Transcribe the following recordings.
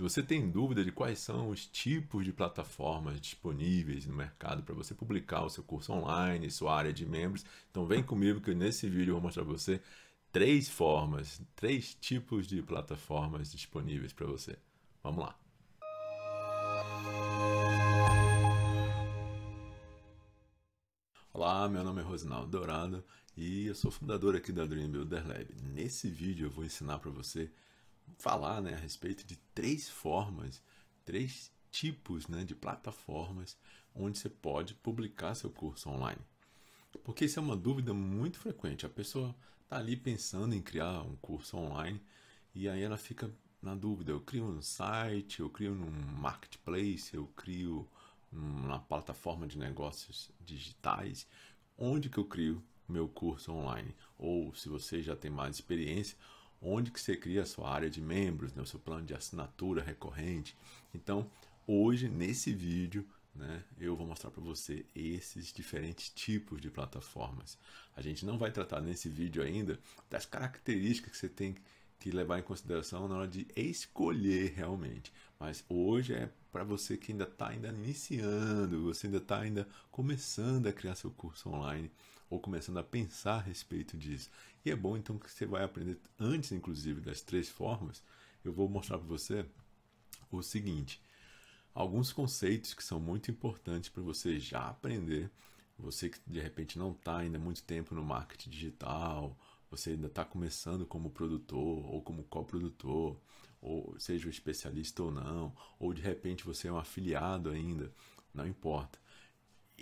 Se você tem dúvida de quais são os tipos de plataformas disponíveis no mercado para você publicar o seu curso online, sua área de membros, então vem comigo que nesse vídeo eu vou mostrar para você três formas, três tipos de plataformas disponíveis para você. Vamos lá. Olá, meu nome é Rosinaldo Dourado e eu sou fundador aqui da Dream Builder Lab. Nesse vídeo eu vou ensinar para você falar né, a respeito de três formas, três tipos né, de plataformas onde você pode publicar seu curso online. Porque isso é uma dúvida muito frequente. A pessoa está ali pensando em criar um curso online e aí ela fica na dúvida: eu crio um site, eu crio num marketplace, eu crio numa plataforma de negócios digitais, onde que eu crio meu curso online? Ou se você já tem mais experiência, onde que você cria a sua área de membros, né, o seu plano de assinatura recorrente. Então, hoje, nesse vídeo, né, eu vou mostrar para você esses diferentes tipos de plataformas. A gente não vai tratar nesse vídeo ainda das características que você tem que levar em consideração na hora de escolher realmente. Mas hoje é para você que ainda está ainda iniciando, você ainda está ainda começando a criar seu curso online ou começando a pensar a respeito disso. E é bom então que você vai aprender antes, inclusive, das três formas. Eu vou mostrar para você o seguinte: alguns conceitos que são muito importantes para você já aprender. Você que de repente não está ainda muito tempo no marketing digital, você ainda está começando como produtor ou como coprodutor, ou seja um especialista ou não, ou de repente você é um afiliado ainda, não importa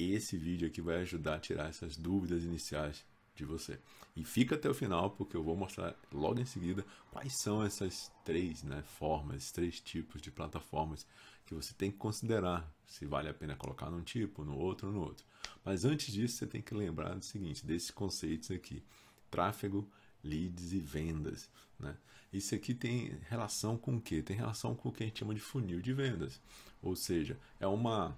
esse vídeo aqui vai ajudar a tirar essas dúvidas iniciais de você. E fica até o final, porque eu vou mostrar logo em seguida quais são essas três né, formas, três tipos de plataformas que você tem que considerar se vale a pena colocar num tipo, no outro, no outro. Mas antes disso, você tem que lembrar do seguinte, desses conceitos aqui. Tráfego, leads e vendas. Né? Isso aqui tem relação com o que? Tem relação com o que a gente chama de funil de vendas. Ou seja, é uma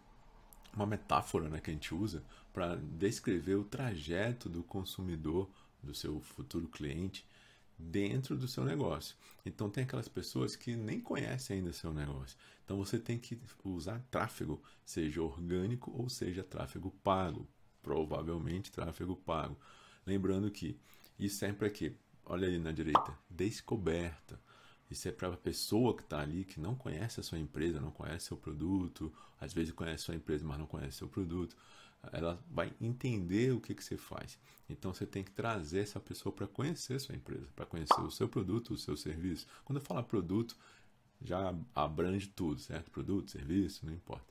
uma metáfora né, que a gente usa para descrever o trajeto do consumidor, do seu futuro cliente, dentro do seu negócio. Então tem aquelas pessoas que nem conhecem ainda seu negócio. Então você tem que usar tráfego, seja orgânico ou seja tráfego pago, provavelmente tráfego pago. Lembrando que e sempre aqui, é olha ali na direita, descoberta. Isso é para a pessoa que está ali, que não conhece a sua empresa, não conhece seu produto, às vezes conhece a sua empresa, mas não conhece seu produto. Ela vai entender o que, que você faz. Então você tem que trazer essa pessoa para conhecer a sua empresa, para conhecer o seu produto, o seu serviço. Quando eu falo produto, já abrange tudo, certo? Produto, serviço, não importa.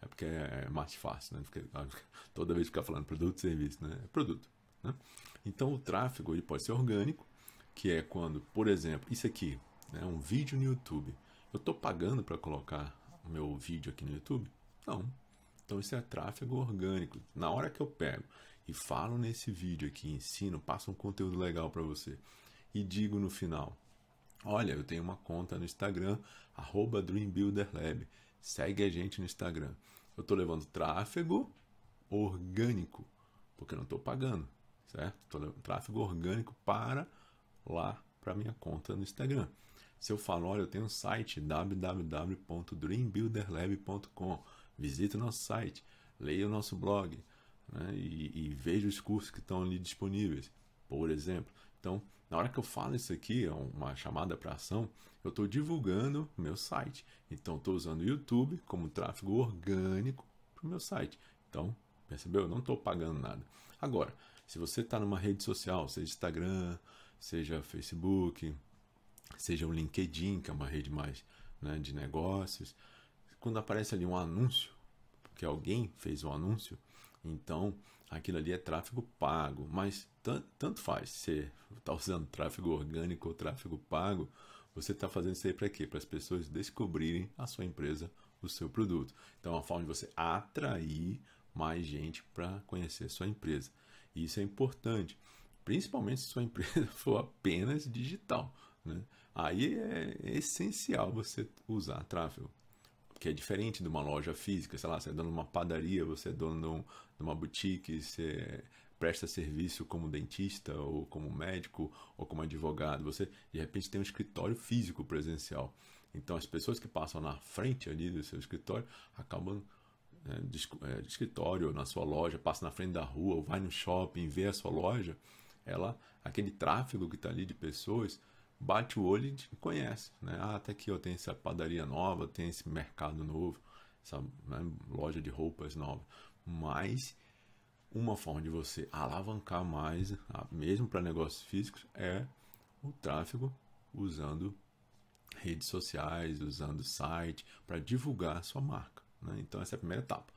É porque é mais fácil, né? Porque toda vez ficar falando produto, serviço, né? É produto. Né? Então o tráfego ele pode ser orgânico, que é quando, por exemplo, isso aqui né, um vídeo no YouTube. Eu estou pagando para colocar o meu vídeo aqui no YouTube? Não. Então isso é tráfego orgânico. Na hora que eu pego e falo nesse vídeo aqui, ensino, passo um conteúdo legal para você e digo no final: Olha, eu tenho uma conta no Instagram, DreamBuilderLab. Segue a gente no Instagram. Eu estou levando tráfego orgânico, porque eu não estou pagando, certo? Estou levando tráfego orgânico para lá, para minha conta no Instagram. Se eu falo, olha, eu tenho um site www.dreambuilderlab.com, visite o nosso site, leia o nosso blog né, e, e veja os cursos que estão ali disponíveis, por exemplo. Então, na hora que eu falo isso aqui, é uma chamada para ação, eu estou divulgando o meu site. Então, estou usando o YouTube como tráfego orgânico para o meu site. Então, percebeu? Eu não estou pagando nada. Agora, se você está numa rede social, seja Instagram, seja Facebook, seja o LinkedIn, que é uma rede mais né, de negócios, quando aparece ali um anúncio, porque alguém fez um anúncio, então aquilo ali é tráfego pago, mas tanto faz se está usando tráfego orgânico ou tráfego pago, você está fazendo isso aí para quê? Para as pessoas descobrirem a sua empresa, o seu produto. Então é uma forma de você atrair mais gente para conhecer a sua empresa. E isso é importante, principalmente se sua empresa for apenas digital. Né? Aí é, essencial você usar tráfego, que é diferente de uma loja física, sei lá, você é dono de uma padaria, você é dono de, um, de uma boutique, você presta serviço como dentista ou como médico ou como advogado, você de repente tem um escritório físico presencial. Então as pessoas que passam na frente ali do seu escritório acabam né, é, de escritório na sua loja, passa na frente da rua, ou vai no shopping, vê a sua loja, ela aquele tráfego que está ali de pessoas bate o olho e conhece, né? Ah, até tá aqui eu tenho essa padaria nova, tem esse mercado novo, essa né, loja de roupas nova. Mas uma forma de você alavancar mais, ah, mesmo para negócios físicos, é o tráfego usando redes sociais, usando site para divulgar a sua marca. Né? Então essa é a primeira etapa.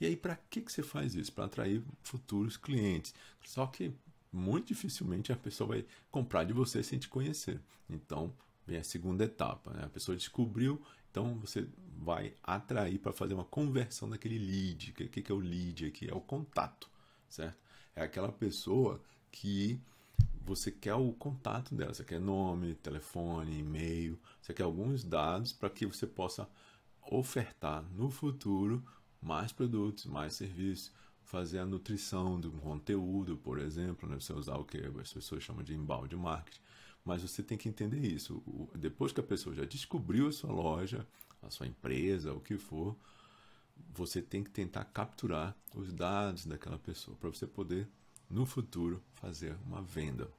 E aí, para que, que você faz isso? Para atrair futuros clientes. Só que muito dificilmente a pessoa vai comprar de você sem te conhecer. Então, vem a segunda etapa. Né? A pessoa descobriu, então você vai atrair para fazer uma conversão daquele lead. O que, que é o lead aqui? É o contato, certo? É aquela pessoa que você quer o contato dela. Você quer nome, telefone, e-mail. Você quer alguns dados para que você possa ofertar no futuro mais produtos, mais serviços, fazer a nutrição do conteúdo, por exemplo, né? você usar o que as pessoas chamam de embalde marketing, mas você tem que entender isso. Depois que a pessoa já descobriu a sua loja, a sua empresa, o que for, você tem que tentar capturar os dados daquela pessoa para você poder, no futuro, fazer uma venda.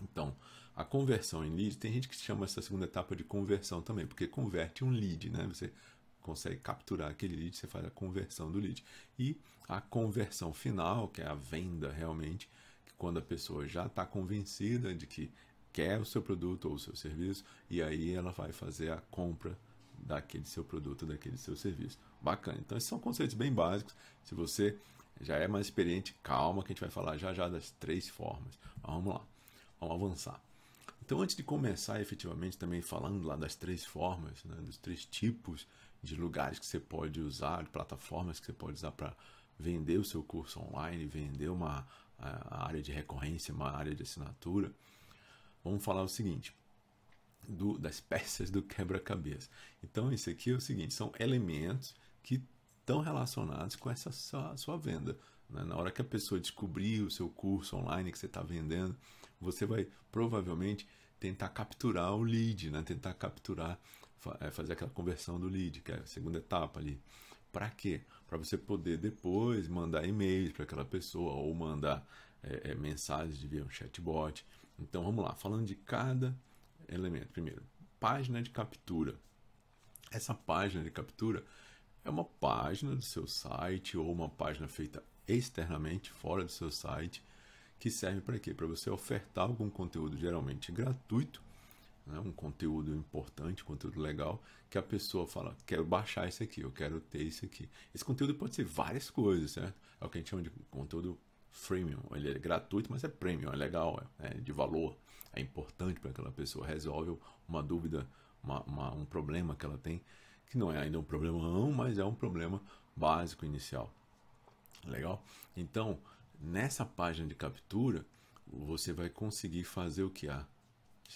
Então, a conversão em lead, tem gente que chama essa segunda etapa de conversão também, porque converte um lead, né? Você consegue capturar aquele lead, você faz a conversão do lead. E a conversão final, que é a venda realmente, que quando a pessoa já está convencida de que quer o seu produto ou o seu serviço, e aí ela vai fazer a compra daquele seu produto, daquele seu serviço. Bacana. Então, esses são conceitos bem básicos. Se você já é mais experiente, calma, que a gente vai falar já já das três formas. Mas vamos lá, vamos avançar. Então, antes de começar efetivamente também falando lá das três formas, né, dos três tipos de lugares que você pode usar, de plataformas que você pode usar para vender o seu curso online, vender uma a, área de recorrência, uma área de assinatura. Vamos falar o seguinte. Do, das peças do quebra-cabeça. Então, isso aqui é o seguinte: são elementos que estão relacionados com essa sua, sua venda. Né? Na hora que a pessoa descobrir o seu curso online que você está vendendo, você vai provavelmente tentar capturar o lead, né? tentar capturar é, fazer aquela conversão do lead, que é a segunda etapa ali. Para quê? Para você poder depois mandar e-mails para aquela pessoa ou mandar é, é, mensagens via um chatbot. Então vamos lá, falando de cada elemento. Primeiro, página de captura. Essa página de captura é uma página do seu site ou uma página feita externamente, fora do seu site, que serve para quê? Para você ofertar algum conteúdo geralmente gratuito né, um conteúdo importante, conteúdo legal, que a pessoa fala, quero baixar isso aqui, eu quero ter isso aqui. Esse conteúdo pode ser várias coisas, certo? É o que a gente chama de conteúdo freemium. Ele é gratuito, mas é premium, é legal, é, é de valor, é importante para aquela pessoa, resolve uma dúvida, uma, uma, um problema que ela tem, que não é ainda um problema, mas é um problema básico inicial. Legal? Então, nessa página de captura, você vai conseguir fazer o que? A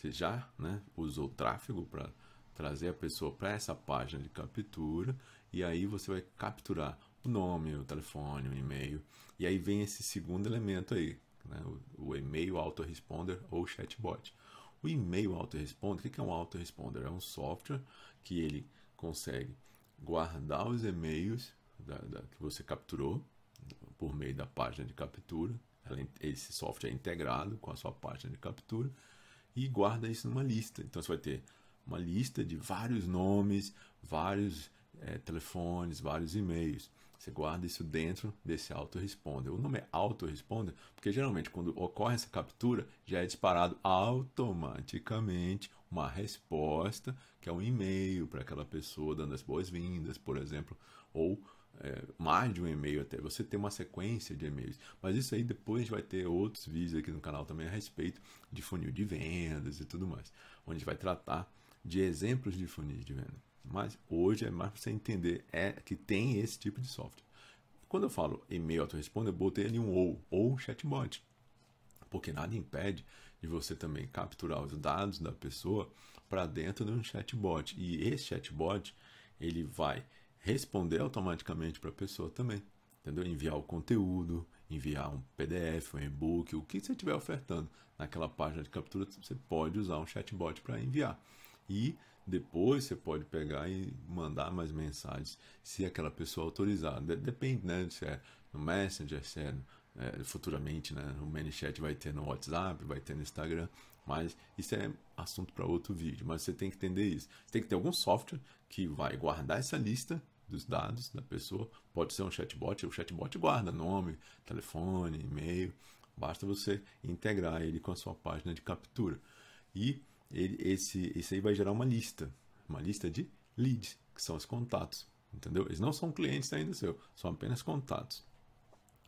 já né, usou tráfego para trazer a pessoa para essa página de captura e aí você vai capturar o nome, o telefone, o e-mail. E aí vem esse segundo elemento aí, né, o, o e-mail autoresponder ou chatbot. O e-mail autoresponder, o que é um autoresponder? É um software que ele consegue guardar os e-mails da, da, que você capturou por meio da página de captura. Ela, é esse software é integrado com a sua página de captura e guarda isso numa lista. Então você vai ter uma lista de vários nomes, vários é, telefones, vários e-mails. Você guarda isso dentro desse autoresponder. O nome é autoresponder porque geralmente quando ocorre essa captura, já é disparado automaticamente uma resposta, que é um e-mail para aquela pessoa dando as boas-vindas, por exemplo, ou é, mais de um e-mail até, você ter uma sequência de e-mails. Mas isso aí depois vai ter outros vídeos aqui no canal também a respeito de funil de vendas e tudo mais, onde vai tratar de exemplos de funil de venda. Mas hoje é mais para você entender é que tem esse tipo de software. Quando eu falo e-mail autoresponder, eu botei ali um ou, ou chatbot. Porque nada impede de você também capturar os dados da pessoa para dentro de um chatbot. E esse chatbot, ele vai responder automaticamente para a pessoa também. Entendeu? Enviar o conteúdo, enviar um PDF, um e-book, o que você estiver ofertando naquela página de captura, você pode usar um chatbot para enviar. E depois você pode pegar e mandar mais mensagens se aquela pessoa autorizar. Depende, né? Se é no Messenger, se é, é futuramente, né? No ManyChat vai ter no WhatsApp, vai ter no Instagram. Mas isso é assunto para outro vídeo. Mas você tem que entender isso. Você tem que ter algum software que vai guardar essa lista dos dados da pessoa. Pode ser um chatbot, o chatbot guarda nome, telefone, e-mail. Basta você integrar ele com a sua página de captura. E ele, esse, esse aí vai gerar uma lista, uma lista de leads, que são os contatos. Entendeu? Eles não são clientes ainda seu, são apenas contatos.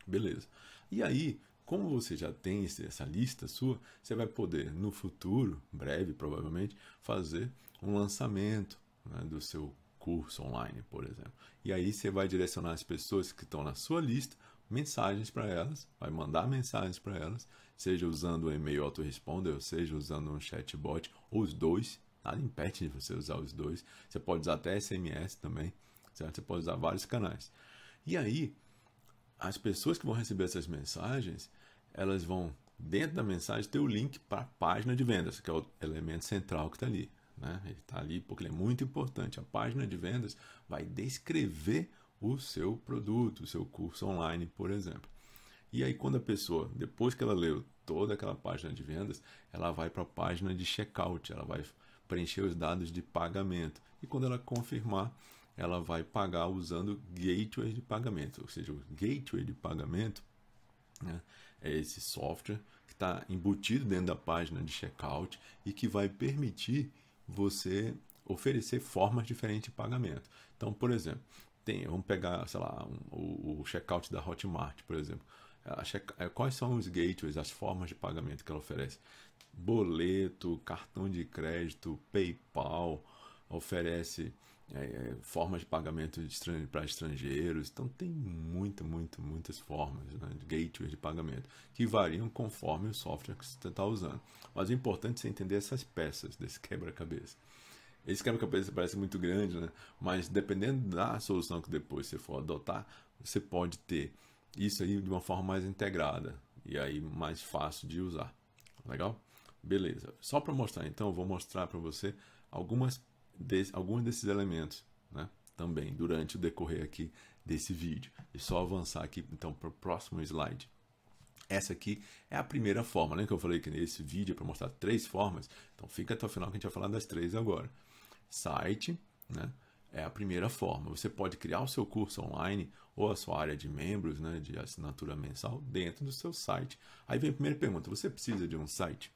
Beleza. E aí, como você já tem essa lista sua, você vai poder, no futuro, breve provavelmente, fazer um lançamento né, do seu curso online, por exemplo. E aí você vai direcionar as pessoas que estão na sua lista mensagens para elas, vai mandar mensagens para elas, seja usando o e-mail autoresponder, ou seja usando um chatbot, ou os dois. Nada impede de você usar os dois. Você pode usar até SMS também, certo? Você pode usar vários canais. E aí, as pessoas que vão receber essas mensagens, elas vão, dentro da mensagem, ter o link para a página de vendas, que é o elemento central que está ali. Né? Ele está ali porque ele é muito importante. A página de vendas vai descrever o seu produto, o seu curso online, por exemplo. E aí, quando a pessoa, depois que ela leu toda aquela página de vendas, ela vai para a página de checkout, ela vai preencher os dados de pagamento. E quando ela confirmar, ela vai pagar usando gateway de pagamento. Ou seja, o gateway de pagamento né, é esse software que está embutido dentro da página de checkout e que vai permitir você oferecer formas diferentes de pagamento. Então, por exemplo, tem, vamos pegar, sei lá, um, o, checkout da Hotmart, por exemplo. Check, é, quais são os gateways, as formas de pagamento que ela oferece? Boleto, cartão de crédito, PayPal, oferece é, é, formas de pagamento de para estrangeiros. Então, tem muita, muita, muitas formas né, de gateways de pagamento que variam conforme o software que você está usando. Mas o importante é entender essas peças desse quebra-cabeça. Esse quebra-cabeça parece muito grande, né? mas dependendo da solução que depois você for adotar, você pode ter isso aí de uma forma mais integrada e aí mais fácil de usar. Legal? Beleza. Só para mostrar, então, eu vou mostrar para você algumas alguns desses elementos né, também durante o decorrer aqui desse vídeo. E só avançar aqui então para o próximo slide. Essa aqui é a primeira forma. Lembra que eu falei que nesse vídeo é para mostrar três formas? Então fica até o final que a gente vai falar das três agora. Site, né? É a primeira forma. Você pode criar o seu curso online ou a sua área de membros, né, de assinatura mensal, dentro do seu site. Aí vem a primeira pergunta: você precisa de um site?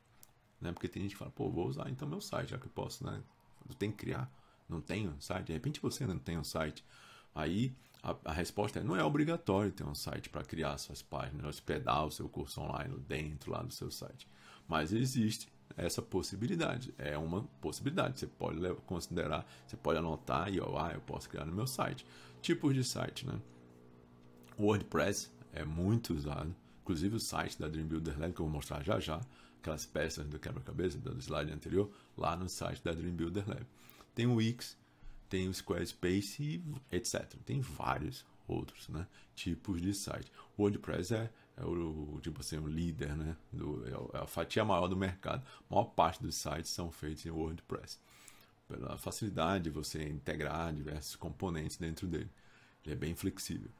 Né, porque tem gente que fala, pô, vou usar então meu site, já que eu posso né, Tu tem que criar. Não tem um site? De repente você não né, tem um site. Aí a, a resposta é: não é obrigatório ter um site para criar suas páginas, hospedar o seu curso online dentro lá do seu site. Mas existe essa possibilidade. É uma possibilidade. Você pode considerar, você pode anotar e ó, ah, eu posso criar no meu site. Tipos de site, né? WordPress é muito usado. Inclusive o site da Dream Builder Lab, que eu vou mostrar já já, aquelas peças do quebra-cabeça do slide anterior, lá no site da Dream Builder Lab. Tem o Wix, tem o Squarespace, etc. Tem vários outros né, tipos de site. O WordPress é, é o tipo assim, o líder, né, do, é, é a fatia maior do mercado. A maior parte dos sites são feitos em WordPress. Pela facilidade de você integrar diversos componentes dentro dele. Ele é bem flexível.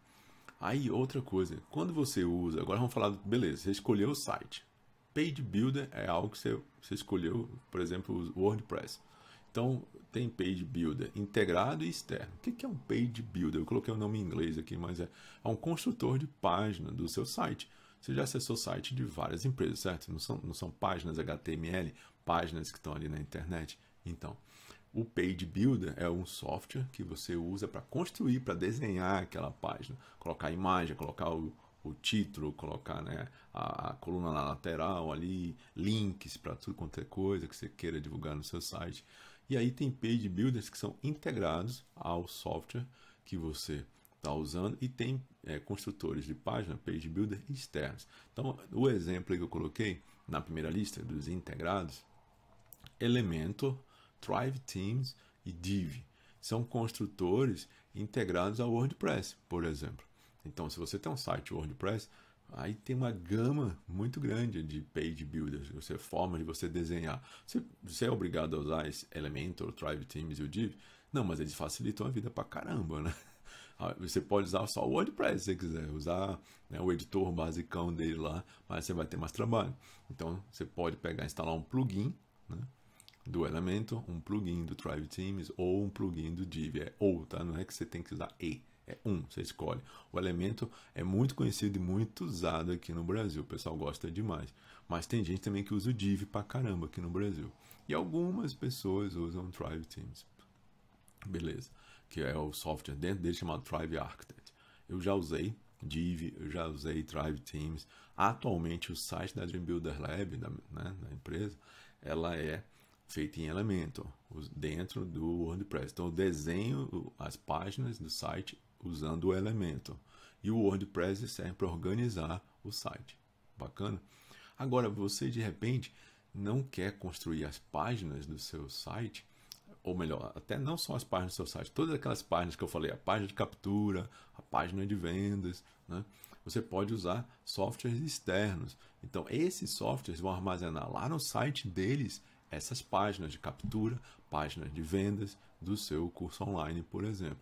Aí outra coisa, quando você usa, agora vamos falar, beleza, você escolheu o site, Page Builder é algo que você, você escolheu, por exemplo, o WordPress. Então, tem Page Builder integrado e externo. O que é um Page Builder? Eu coloquei o um nome em inglês aqui, mas é, é um construtor de página do seu site. Você já acessou o site de várias empresas, certo? Não são, não são páginas HTML, páginas que estão ali na internet. Então, o Page Builder é um software que você usa para construir, para desenhar aquela página, colocar imagem, colocar o, o título, colocar né, a, a coluna na lateral ali, links para tudo quanto é coisa que você queira divulgar no seu site. E aí tem page builders que são integrados ao software que você está usando e tem é, construtores de página, page builder externos. Então, o exemplo que eu coloquei na primeira lista dos integrados, Elementor, Thrive Teams e Div, são construtores integrados ao WordPress, por exemplo. Então, se você tem um site WordPress, aí tem uma gama muito grande de page builders, você forma de você desenhar. Você, você é obrigado a usar esse Elementor, Drive Teams e o Div? Não, mas eles facilitam a vida pra caramba, né? Ah, você pode usar só o WordPress se você quiser, usar né, o editor basicão dele lá, mas você vai ter mais trabalho. Então você pode pegar instalar um plugin né, do Elementor, um plugin do Drive Teams ou um plugin do Div. É ou, tá? Não é que você tem que usar E é um, você escolhe. O elemento é muito conhecido e muito usado aqui no Brasil, o pessoal gosta demais. Mas tem gente também que usa o div pra caramba aqui no Brasil. E algumas pessoas usam Thrive Teams. Beleza, que é o software dentro dele chamado Thrive Architect. Eu já usei div, eu já usei Thrive Teams. Atualmente o site da Dream Builder Lab, da, né, da empresa, ela é feita em Elementor, dentro do WordPress. Então eu desenho as páginas do site usando o Elementor. E o WordPress serve para organizar o site. Bacana? Agora, você de repente não quer construir as páginas do seu site, ou melhor, até não só as páginas do seu site, todas aquelas páginas que eu falei, a página de captura, a página de vendas, né? você pode usar softwares externos. Então, esses softwares vão armazenar lá no site deles essas páginas de captura, páginas de vendas do seu curso online, por exemplo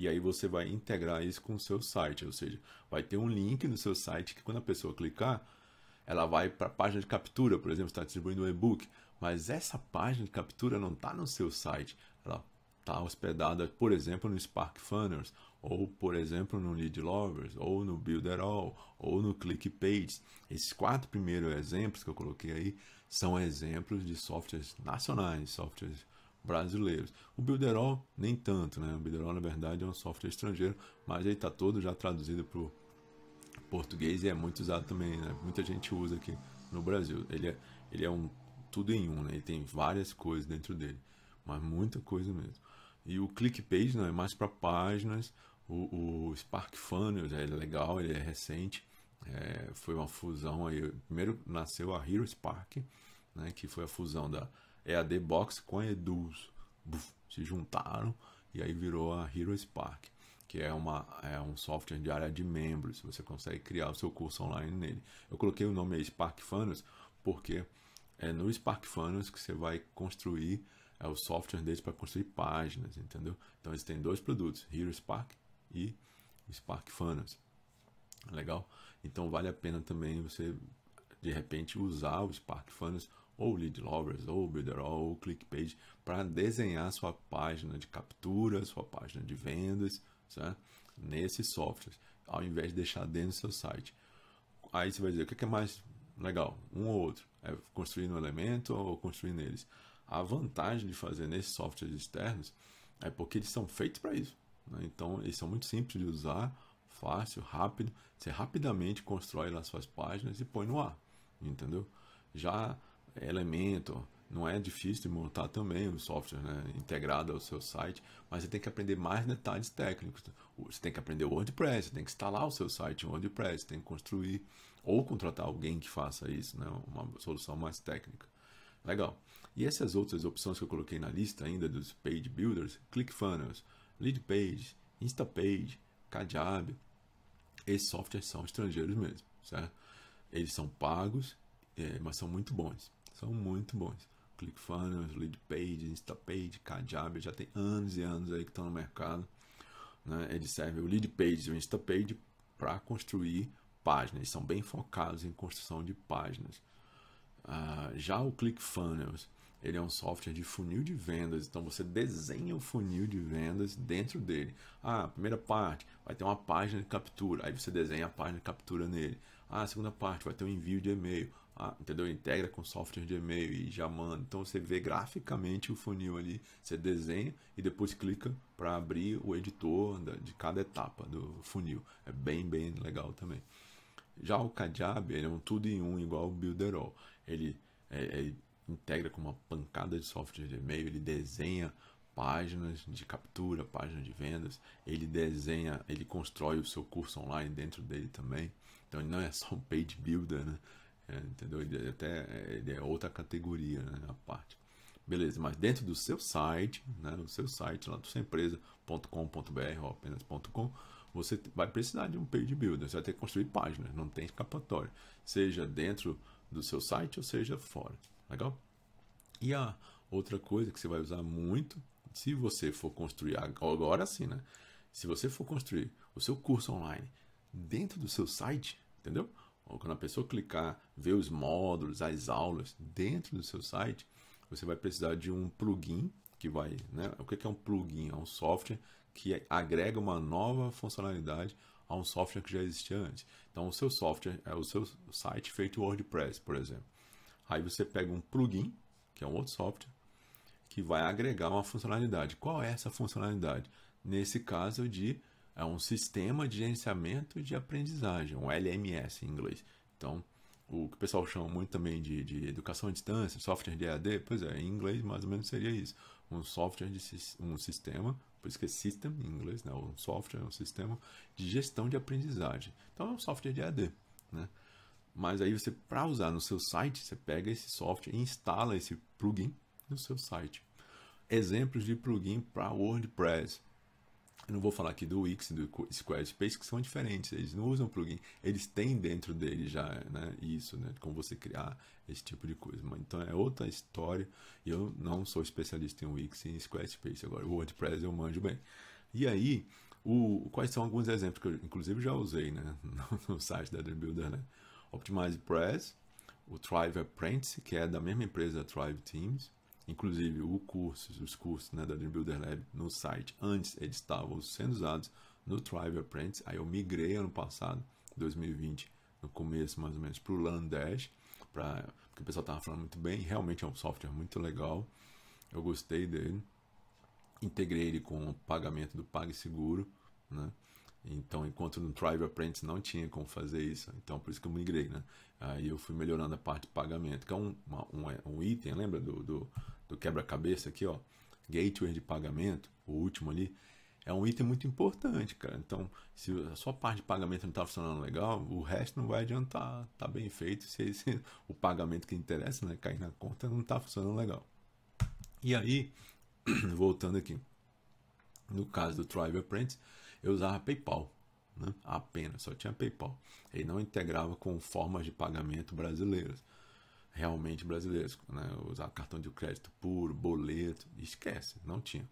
e aí você vai integrar isso com o seu site, ou seja, vai ter um link no seu site que quando a pessoa clicar, ela vai para a página de captura, por exemplo, está distribuindo um e-book, mas essa página de captura não está no seu site, ela está hospedada, por exemplo, no Spark ou por exemplo no Lead Lovers, ou no Builder All, ou no ClickPage. Esses quatro primeiros exemplos que eu coloquei aí são exemplos de softwares nacionais, softwares brasileiros. O Builderall nem tanto, né? O Builderall na verdade é um software estrangeiro, mas ele está todo já traduzido para o português e é muito usado também, né? Muita gente usa aqui no Brasil. Ele é, ele é um tudo em um, né? Ele tem várias coisas dentro dele, mas muita coisa mesmo. E o ClickPage não né? é mais para páginas. O, o SparkFunnels é legal, ele é recente. É, foi uma fusão aí. Primeiro nasceu a Hero Spark, né? Que foi a fusão da é a Box com a Eduz. Buf, se juntaram e aí virou a Hero Spark, que é, uma, é um software de área de membros. Você consegue criar o seu curso online nele. Eu coloquei o nome aí Spark Funnels porque é no Spark Funnels que você vai construir é o software deles para construir páginas, entendeu? Então eles têm dois produtos, Hero Spark e Spark Funnels. Legal? Então vale a pena também você de repente usar o Spark Funnels ou Lead Lovers, ou Builderall, ou ClickPage, para desenhar sua página de captura, sua página de vendas, certo? nesses softwares, ao invés de deixar dentro do seu site. Aí você vai dizer, o que é, é mais legal, um ou outro? É construir no um elemento ou construir neles? A vantagem de fazer nesses softwares externos é porque eles são feitos para isso. Né? Então, eles são muito simples de usar, fácil, rápido. Você rapidamente constrói lá suas páginas e põe no ar, entendeu? Já é Elementor. Não é difícil de montar também um software né, integrado ao seu site, mas você tem que aprender mais detalhes técnicos. Você tem que aprender o WordPress, você tem que instalar o seu site em WordPress, tem que construir ou contratar alguém que faça isso, né, uma solução mais técnica. Legal. E essas outras opções que eu coloquei na lista ainda dos Page Builders, ClickFunnels, LeadPage, InstaPage, Kajab, esses softwares são estrangeiros mesmo, certo? Eles são pagos, é, mas são muito bons. São muito bons. ClickFunnels, LeadPage, InstaPage, Kajabi, já tem anos e anos aí que estão no mercado. Né? Eles servem o LeadPage e o InstaPage para construir páginas. São bem focados em construção de páginas. Uh, já o ClickFunnels, ele é um software de funil de vendas, então você desenha o funil de vendas dentro dele. Ah, primeira parte vai ter uma página de captura, aí você desenha a página de captura nele. Ah, segunda parte vai ter um envio de e-mail entendeu? Integra com software de e-mail e já manda. Então você vê graficamente o funil ali, você desenha e depois clica para abrir o editor de cada etapa do funil. É bem, bem legal também. Já o Kajabi, ele é um tudo em um, igual o Builderall. Ele, é, ele é, integra com uma pancada de software de e-mail, ele desenha páginas de captura, páginas de vendas, ele desenha, ele constrói o seu curso online dentro dele também. Então ele não é só um page builder, né? É, entendeu? Ele é até é, ele é outra categoria, né, a parte. Beleza, mas dentro do seu site, né, no seu site lá do sua empresa.com.br ou apenas.com, você vai precisar de um page builder, você vai ter que construir páginas, não tem escapatória, seja dentro do seu site ou seja fora, legal? E a outra coisa que você vai usar muito, se você for construir agora sim, né? Se você for construir o seu curso online dentro do seu site, entendeu? quando a pessoa clicar, ver os módulos, as aulas dentro do seu site, você vai precisar de um plugin que vai, né? O que é um plugin? É um software que agrega uma nova funcionalidade a um software que já existia antes. Então, o seu software é o seu site feito WordPress, por exemplo. Aí você pega um plugin, que é um outro software, que vai agregar uma funcionalidade. Qual é essa funcionalidade? Nesse caso de é um sistema de gerenciamento de aprendizagem, um LMS em inglês. Então, o que o pessoal chama muito também de, de educação à distância, software de EAD, pois é, em inglês mais ou menos seria isso. Um software de um sistema, por isso que é system em inglês, né? um software, é um sistema de gestão de aprendizagem. Então é um software de EAD, né? Mas aí você, para usar no seu site, você pega esse software e instala esse plugin no seu site. Exemplos de plugin para WordPress. Eu não vou falar aqui do Wix e do Squarespace, que são diferentes, eles não usam plugin, eles têm dentro dele já né, isso, né, como você criar esse tipo de coisa. Mas, então é outra história, eu não sou especialista em Wix e em Squarespace, agora o WordPress eu manjo bem. E aí, o, quais são alguns exemplos que eu inclusive já usei né, no, no site da Dream Builder, né? Optimize Press, o Thrive Apprentice, que é da mesma empresa Thrive Teams, Inclusive, o curso, os cursos né, da Dream Builder Lab no site, antes eles estavam sendo usados no Tribe Apprentice, aí eu migrei ano passado, 2020, no começo mais ou menos, para o Landash, pra, porque o pessoal estava falando muito bem, realmente é um software muito legal, eu gostei dele, integrei ele com o pagamento do PagSeguro, né? Então, enquanto no Tribe Apprentice não tinha como fazer isso. Então, por isso que eu migrei, né? Aí eu fui melhorando a parte de pagamento, que é um, uma, um, é, um item, lembra do, do, do quebra-cabeça aqui, ó? Gateway de pagamento, o último ali. É um item muito importante, cara. Então, se a sua parte de pagamento não está funcionando legal, o resto não vai adiantar. Tá bem feito se, o pagamento que interessa, né? Cair na conta não está funcionando legal. E aí, voltando aqui, no caso do Tribe Apprentice, eu usava PayPal. Né? Apenas, só tinha PayPal. Ele não integrava com formas de pagamento brasileiras, realmente brasileiras. Né? Usar cartão de crédito puro, boleto, esquece, não tinha.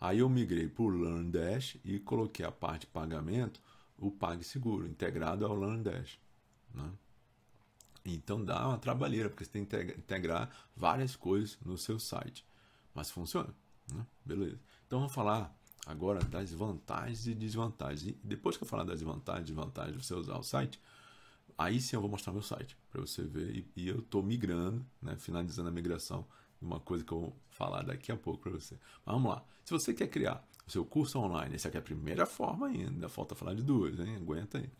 Aí eu migrei para o LearnDash e coloquei a parte de pagamento, o PagSeguro, integrado ao LearnDash. Né? Então dá uma trabalheira, porque você tem que integrar várias coisas no seu site. Mas funciona, né? Beleza. Então vamos falar agora das vantagens e desvantagens. E depois que eu falar das vantagens e desvantagens de você usar o site, aí sim eu vou mostrar meu site para você ver. E, e eu estou migrando, né, finalizando a migração uma coisa que eu vou falar daqui a pouco para você. Mas vamos lá. Se você quer criar o seu curso online, essa aqui é a primeira forma ainda, falta falar de duas, hein? aguenta aí.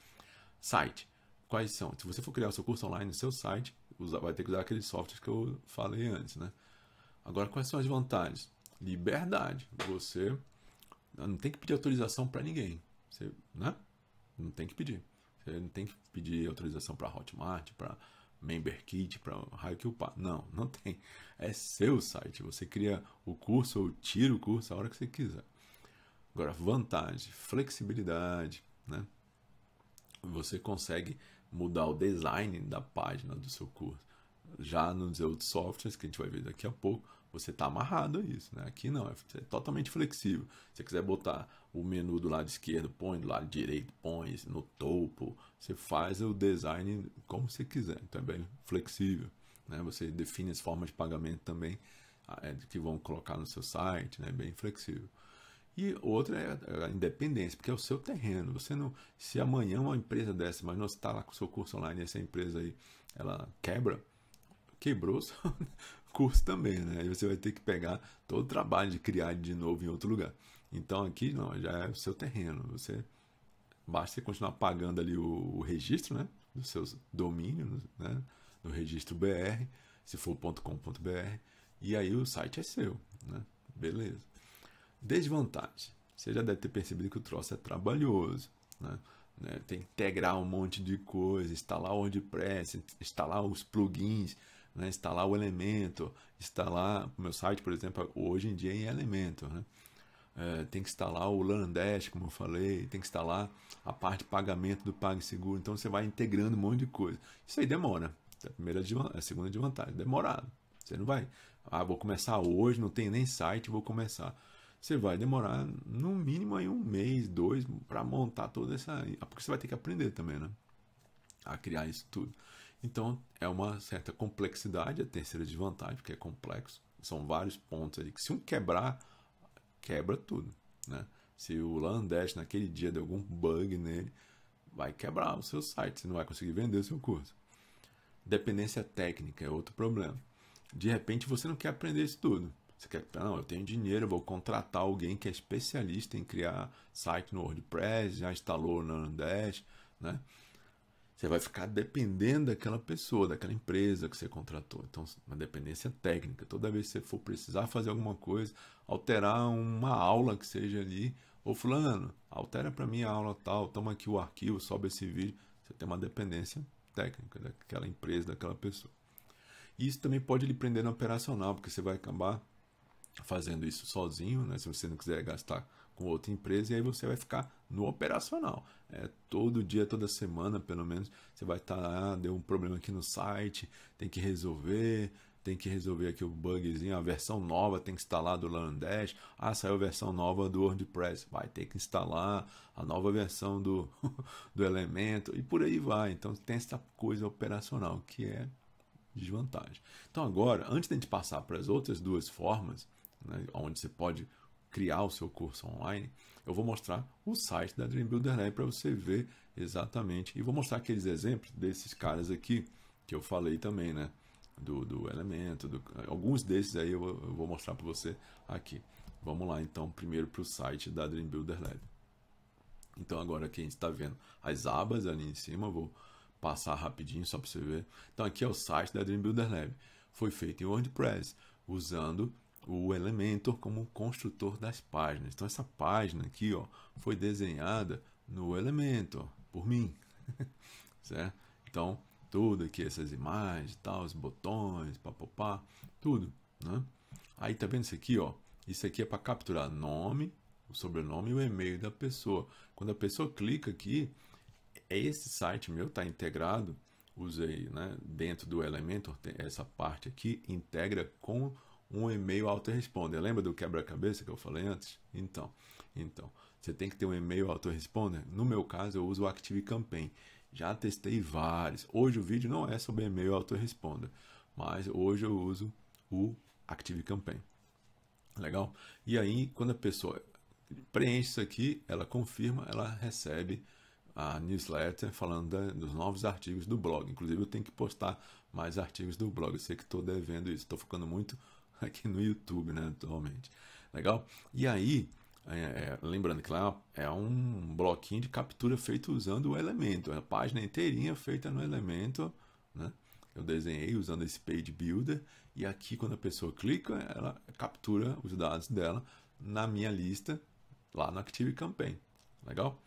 Site. Quais são? Se você for criar o seu curso online no seu site, vai ter que usar aqueles softwares que eu falei antes, né? Agora, quais são as vantagens? Liberdade. Você não tem que pedir autorização para ninguém. Você, né? Não tem que pedir. Você não tem que pedir autorização para Hotmart, para Member Kit, para Haikyupa. Não, não tem. É seu site. Você cria o curso ou tira o curso a hora que você quiser. Agora, vantagem, flexibilidade, né? Você consegue mudar o design da página do seu curso. Já nos outros softwares, que a gente vai ver daqui a pouco, você está amarrado a isso. Né? Aqui não, é, é totalmente flexível. Se você quiser botar o menu do lado esquerdo, põe, do lado direito, põe, no topo, você faz o design como você quiser. Então é bem flexível. Né? Você define as formas de pagamento também ah, é, que vão colocar no seu site, né? bem flexível. E outra é a independência, porque é o seu terreno. Você não, se amanhã uma empresa dessa, mas não está lá com o seu curso online, essa empresa aí, ela quebra, quebrou, curso também, né? E você vai ter que pegar todo o trabalho de criar de novo em outro lugar. Então aqui não, já é o seu terreno. Você basta você continuar pagando ali o, o registro, né? Dos seus domínios, né? No registro BR, se for .com.br, e aí o site é seu, né? Beleza. Desvantagem. Você já deve ter percebido que o troço é trabalhoso, né? Né, tem que integrar um monte de coisa, instalar o WordPress, instalar os plugins, né? instalar o elemento, instalar o meu site, por exemplo, hoje em dia é em elemento, né? É, tem que instalar o Landesk, como eu falei, tem que instalar a parte de pagamento do PagSeguro. Então você vai integrando um monte de coisa. Isso aí demora. É a primeira, é a segunda desvantagem, demorado. Você não vai, ah, vou começar hoje, não tem nem site, vou começar. Você vai demorar no mínimo aí um mês, dois para montar toda essa, porque você vai ter que aprender também, né? A criar isso tudo. Então é uma certa complexidade, a é terceira desvantagem, porque é complexo. São vários pontos ali que se um quebrar, quebra tudo. Né? Se o Landesh naquele dia deu algum bug nele, vai quebrar o seu site, você não vai conseguir vender o seu curso. Dependência técnica é outro problema. De repente você não quer aprender isso tudo. Você quer, não, eu tenho dinheiro, eu vou contratar alguém que é especialista em criar site no WordPress, já instalou no Landesh, né? Você vai ficar dependendo daquela pessoa, daquela empresa que você contratou. Então, uma dependência técnica. Toda vez que você for precisar fazer alguma coisa, alterar uma aula que seja ali, ou fulano, altera para mim a aula tal, toma aqui o arquivo, sobe esse vídeo. Você tem uma dependência técnica daquela empresa, daquela pessoa. isso também pode lhe prender no operacional, porque você vai acabar fazendo isso sozinho, né? Se você não quiser gastar com outra empresa e aí você vai ficar no operacional. É, todo dia, toda semana, pelo menos, você vai estar, tá, ah, deu um problema aqui no site, tem que resolver, tem que resolver aqui o bugzinho, a versão nova tem que instalar do Landash, ah, saiu a versão nova do WordPress, vai ter que instalar a nova versão do, do elemento e por aí vai. Então tem essa coisa operacional que é desvantagem. Então agora, antes de a gente passar para as outras duas formas, né, onde você pode criar o seu curso online, eu vou mostrar o site da Dream Builder Lab né, para você ver exatamente. E vou mostrar aqueles exemplos desses caras aqui que eu falei também, né? Do, do elemento, do, alguns desses aí eu, eu vou mostrar para você aqui. Vamos lá então primeiro para o site da Dream Builder Lab. Então agora aqui a gente está vendo as abas ali em cima, vou passar rapidinho só para você ver. Então aqui é o site da Dream Builder Lab. Foi feito em WordPress, usando o Elementor como construtor das páginas. Então essa página aqui ó, foi desenhada no Elementor, por mim. certo? Então, tudo aqui, essas imagens, tal, os botões, papopá, tudo. Né? Aí tá vendo isso aqui, ó? Isso aqui é para capturar nome, o sobrenome e o e-mail da pessoa. Quando a pessoa clica aqui, é esse site meu tá integrado, usei né, dentro do Elementor, tem essa parte aqui integra com um e-mail autoresponder. Lembra do quebra-cabeça que eu falei antes? Então, então, você tem que ter um e-mail autoresponder. No meu caso, eu uso o Active Campaign. Já testei vários. Hoje o vídeo não é sobre e-mail autoresponder, mas hoje eu uso o Active Campaign. Legal? E aí, quando a pessoa preenche isso aqui, ela confirma, ela recebe a newsletter falando da, dos novos artigos do blog. Inclusive, eu tenho que postar mais artigos do blog. Eu sei que estou devendo isso, estou ficando muito aqui no YouTube, né, atualmente. Legal? E aí, é, é lembrando que lá é um bloquinho de captura feito usando o elemento, é a página inteirinha feita no elemento, né? Eu desenhei usando esse Page Builder e aqui quando a pessoa clica, ela captura os dados dela na minha lista lá no Active Campaign. Legal?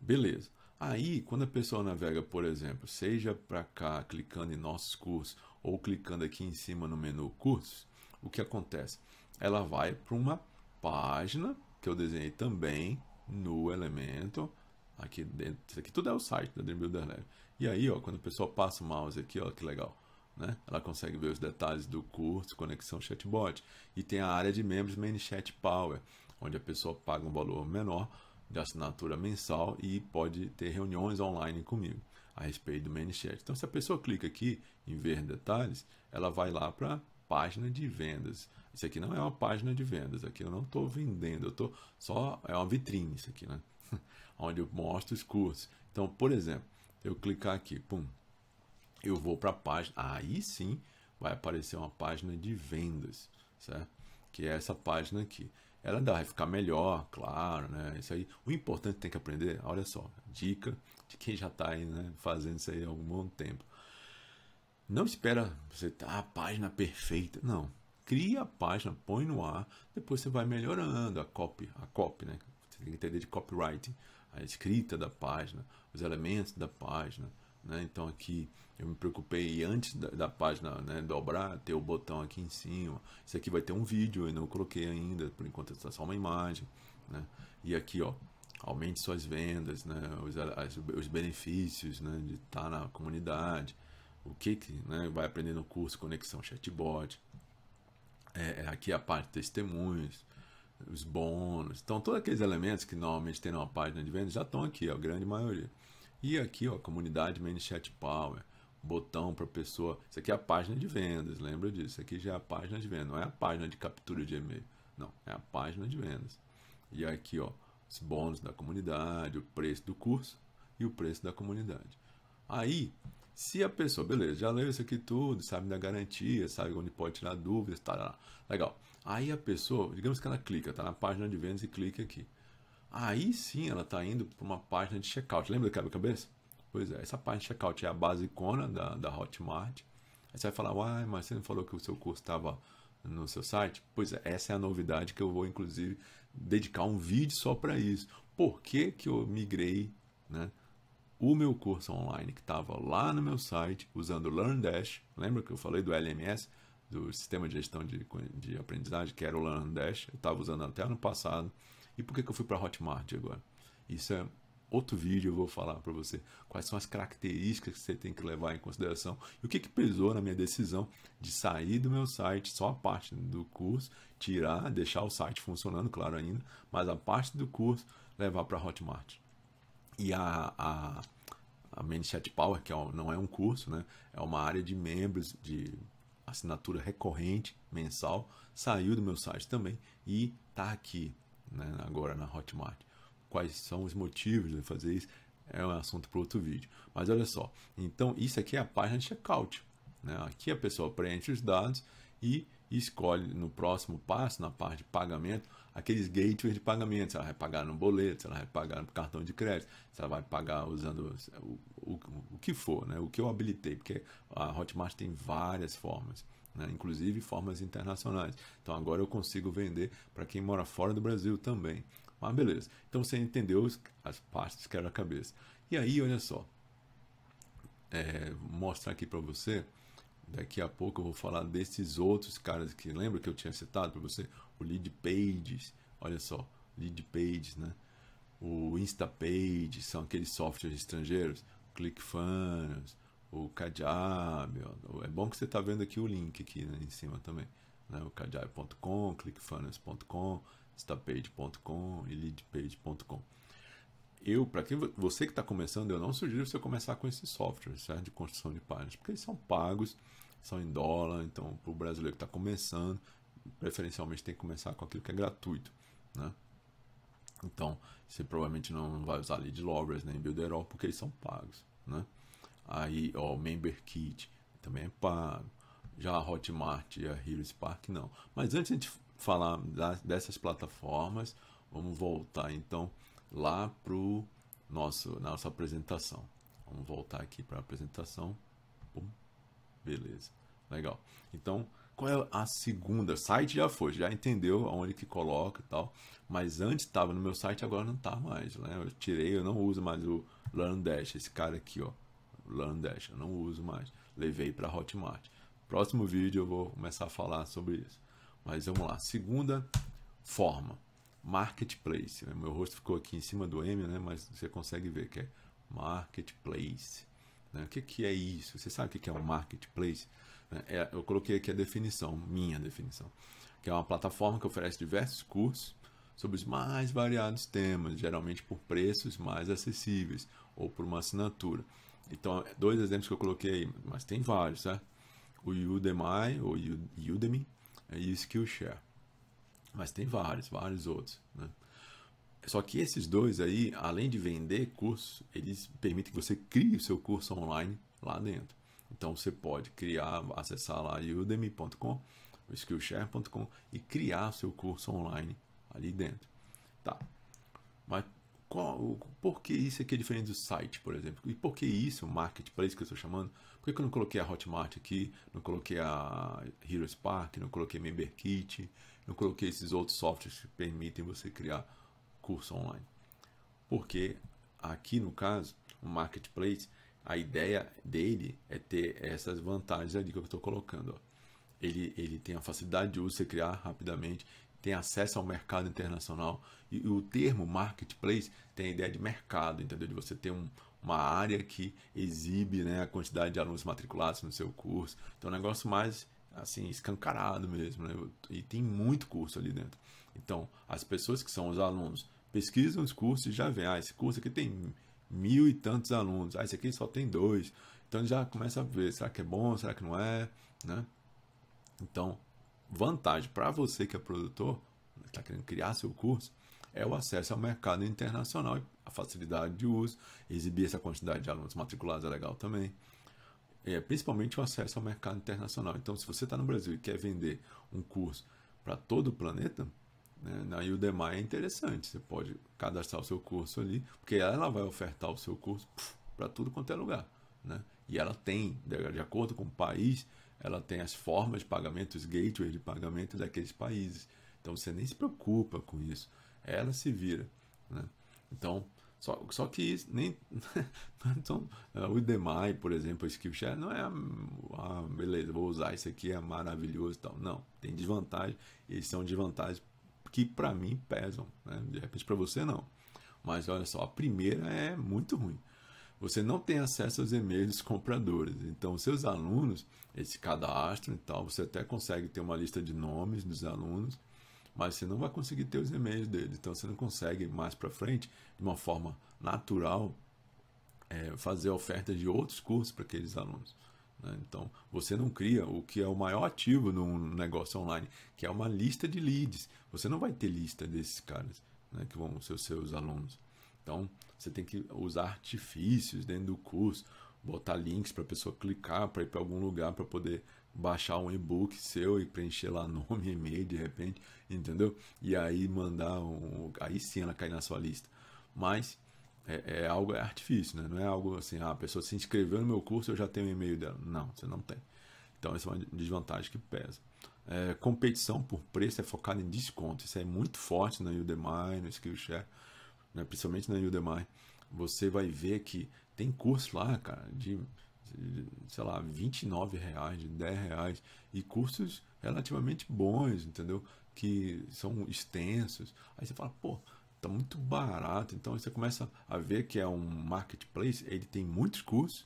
Beleza. Aí, quando a pessoa navega, por exemplo, seja para cá clicando em nossos cursos ou clicando aqui em cima no menu cursos, o que acontece? Ela vai para uma página que eu desenhei também no elemento aqui dentro. Isso aqui tudo é o site da Dream Builder Lab. E aí, ó, quando o pessoal passa o mouse aqui, ó, que legal. Né? Ela consegue ver os detalhes do curso, conexão chatbot. E tem a área de membros chat Power, onde a pessoa paga um valor menor de assinatura mensal e pode ter reuniões online comigo a respeito do chat Então, se a pessoa clica aqui em ver detalhes, ela vai lá para página de vendas. Isso aqui não é uma página de vendas, aqui eu não estou vendendo, eu estou só é uma vitrine isso aqui, né? Onde eu mostro os cursos. Então, por exemplo, eu clicar aqui, pum, eu vou para a página, aí sim vai aparecer uma página de vendas, certo? Que é essa página aqui. Ela ainda vai ficar melhor, claro, né? Isso aí, o importante é tem que aprender, olha só, dica de quem já está aí, né, fazendo isso aí há algum bom tempo não espera você estar tá a página perfeita, não. Cria a página, põe no ar, depois você vai melhorando a copy, a copy, né? Você tem que entender de copyright, a escrita da página, os elementos da página, né? Então aqui eu me preocupei antes da, da página né, dobrar, ter o botão aqui em cima. Isso aqui vai ter um vídeo, eu não coloquei ainda, por enquanto está é só uma imagem. Né? E aqui, ó, aumente suas vendas, né? os, as, os benefícios né? de estar tá na comunidade, o que, que né, vai aprender no curso, conexão chatbot, é, é, aqui a parte de testemunhos, os bônus. Então, todos aqueles elementos que normalmente tem numa página de vendas já estão aqui, ó, a grande maioria. E aqui, ó, comunidade chat Power, botão para pessoa. Isso aqui é a página de vendas, lembra disso? Isso aqui já é a página de vendas, não é a página de captura de e-mail. Não, é a página de vendas. E aqui, ó, os bônus da comunidade, o preço do curso e o preço da comunidade. Aí, se a pessoa, beleza, já leu isso aqui tudo, sabe da garantia, sabe onde pode tirar dúvidas, tá, tá, tá, legal. Aí a pessoa, digamos que ela clica, tá na página de vendas e clica aqui. Aí sim ela tá indo para uma página de checkout. Lembra do quebra-cabeça? Pois é, essa página de checkout é a basicona da, da Hotmart. Aí você vai falar, uai, mas você não falou que o seu curso estava no seu site? Pois é, essa é a novidade que eu vou, inclusive, dedicar um vídeo só para isso. Por que, que eu migrei, né? o meu curso online que estava lá no meu site, usando o LearnDash. Lembra que eu falei do LMS, do Sistema de Gestão de, de Aprendizagem, que era o LearnDash? Eu estava usando até ano passado. E por que, que eu fui para Hotmart agora? Isso é outro vídeo eu vou falar para você quais são as características que você tem que levar em consideração e o que, que pesou na minha decisão de sair do meu site, só a parte do curso, tirar, deixar o site funcionando, claro ainda, mas a parte do curso levar para Hotmart e a, a, a Manchat Power, que é não é um curso, né? é uma área de membros de assinatura recorrente mensal, saiu do meu site também e está aqui né? agora na Hotmart. Quais são os motivos de fazer isso? É um assunto para outro vídeo. Mas olha só, então isso aqui é a página de checkout. Né? Aqui a pessoa preenche os dados e escolhe no próximo passo, na parte de pagamento, aqueles gateways de pagamento. Se ela vai pagar no boleto, se ela vai pagar no cartão de crédito, se ela vai pagar usando o, o, o que for, né? o que eu habilitei, porque a Hotmart tem várias formas. Né? inclusive formas internacionais. Então agora eu consigo vender para quem mora fora do Brasil também. Mas beleza. Então você entendeu as partes que era a cabeça. E aí, olha só. É, mostrar aqui para você Daqui a pouco eu vou falar desses outros caras que lembra que eu tinha citado para você, o Lead Pages. Olha só, Lead Pages, né? O Instapage, são aqueles softwares estrangeiros, ClickFunnels, o Kajabi. Ó. É bom que você está vendo aqui o link aqui né, em cima também. Né? O kajabi.com, clickfunnels.com, instapage.com e leadpage.com eu, para quem você que está começando, eu não sugiro você começar com esses softwares certo? É de construção de páginas, porque eles são pagos, são em dólar, então para o brasileiro que está começando, preferencialmente tem que começar com aquilo que é gratuito, né? Então, você provavelmente não vai usar lead loggers nem builderall porque eles são pagos, né? Aí, ó, member kit também é pago. Já a Hotmart e a Hero Park não. Mas antes de falar dessas plataformas, vamos voltar então lá para nosso nossa apresentação. Vamos voltar aqui para a apresentação. Pum. Beleza. Legal. Então, qual é a segunda? Site já foi, já entendeu aonde que coloca e tal. Mas antes estava no meu site, agora não está mais, né? Eu tirei, eu não uso mais o Learn Dash, esse cara aqui, ó. Learn Dash, eu não uso mais. Levei para Hotmart. Próximo vídeo eu vou começar a falar sobre isso. Mas vamos lá. Segunda forma marketplace. Né? Meu rosto ficou aqui em cima do M, né? mas você consegue ver que é marketplace. Né? O que, que é isso? Você sabe o que é um marketplace? Né? É, eu coloquei aqui a definição, minha definição, que é uma plataforma que oferece diversos cursos sobre os mais variados temas, geralmente por preços mais acessíveis ou por uma assinatura. Então, é dois exemplos que eu coloquei aí, mas tem vários, certo? Tá? O Udemy, ou Udemy é e o Skillshare. Mas tem vários, vários outros. Né? Só que esses dois aí, além de vender cursos, eles permitem que você crie o seu curso online lá dentro. Então você pode criar, acessar lá udemy.com, skillshare.com e criar seu curso online ali dentro. Tá. Mas qual, por que isso aqui é diferente do site, por exemplo? E por que isso, o marketplace que eu estou chamando? Por que, eu não coloquei a Hotmart aqui, não coloquei a Heroes Park? não coloquei Member Kit? eu coloquei esses outros softwares que permitem você criar curso online. Porque aqui no caso, o marketplace, a ideia dele é ter essas vantagens ali que eu estou colocando. Ó. Ele, ele tem a facilidade de uso, você criar rapidamente, tem acesso ao mercado internacional. E, o termo marketplace tem a ideia de mercado, entendeu? De você ter um, uma área que exibe né, a quantidade de alunos matriculados no seu curso. Então, é um negócio mais assim, escancarado mesmo, né? E tem muito curso ali dentro. Então, as pessoas que são os alunos pesquisam os cursos e já vê, ah, esse curso aqui tem mil e tantos alunos, ah, esse aqui só tem dois. Então já começa a ver, será que é bom, será que não é, né? Então, vantagem para você que é produtor, está querendo criar seu curso, é o acesso ao mercado internacional, a facilidade de uso, exibir essa quantidade de alunos matriculados é legal também, é, principalmente o acesso ao mercado internacional. Então, se você está no Brasil e quer vender um curso para todo o planeta, né, na Udemy é interessante. Você pode cadastrar o seu curso ali, porque ela vai ofertar o seu curso para tudo quanto é lugar. Né? E ela tem, de, de acordo com o país, ela tem as formas de pagamento, os gateways de pagamento daqueles países. Então você nem se preocupa com isso. Ela se vira. Né? Então, só, só que nem então, o Demai, por exemplo, o Skillshare não é a, ah, beleza, vou usar isso aqui, é maravilhoso e tal. Não, tem desvantagem, e são desvantagens que para mim pesam, né? de repente para você não. Mas olha só, a primeira é muito ruim. Você não tem acesso aos e-mails dos compradores. Então, seus alunos, esse cadastro e tal, você até consegue ter uma lista de nomes dos alunos mas você não vai conseguir ter os e-mails dele. Então você não consegue mais para frente, de uma forma natural, é, fazer ofertas de outros cursos para aqueles alunos. Né? Então você não cria o que é o maior ativo num negócio online, que é uma lista de leads. Você não vai ter lista desses caras né, que vão ser os seus alunos. Então você tem que usar artifícios dentro do curso, botar links para a pessoa clicar para ir para algum lugar para poder baixar um e-book seu e preencher lá nome e e-mail de repente, entendeu? E aí mandar um. Aí sim ela cai na sua lista. Mas é, é algo, é artifício, né? Não é algo assim, ah, a pessoa se inscreveu no meu curso eu já tenho o um e-mail dela. Não, você não tem. Então essa é uma desvantagem que pesa. É, competição por preço é focada em desconto. Isso é muito forte na Udemy, no Skillshare, né? principalmente na Udemy. Você vai ver que tem curso lá, cara, de sei lá, 29 reais, 10 reais, e cursos relativamente bons, entendeu? Que são extensos. Aí você fala, pô, tá muito barato. Então você começa a ver que é um marketplace, ele tem muitos cursos,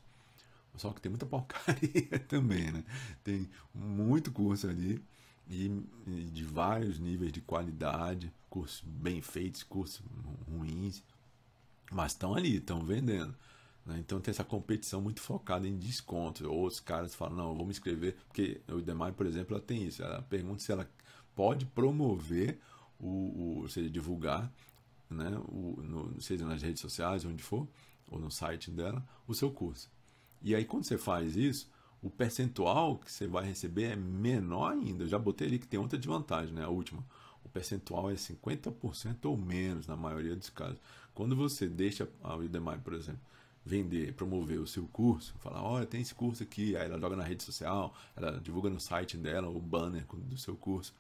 só que tem muita porcaria também, né? Tem muito curso ali e de vários níveis de qualidade, cursos bem feitos, cursos ruins, mas estão ali, estão vendendo. Né? Então tem essa competição muito focada em desconto. Outros caras falam, não, eu vou me inscrever, porque o Demar, por exemplo, ela tem isso. Ela pergunta se ela pode promover, o, o ou seja, divulgar, né? O, no, seja nas redes sociais, onde for, ou no site dela, o seu curso. E aí quando você faz isso, o percentual que você vai receber é menor ainda. Eu já botei ali que tem outra desvantagem, né? A última. O percentual é 50% ou menos na maioria dos casos. Quando você deixa a ah, Udemy, por exemplo, vender, promover o seu curso, falar, olha, tem esse curso aqui, aí ela joga na rede social, ela divulga no site dela o banner do seu curso.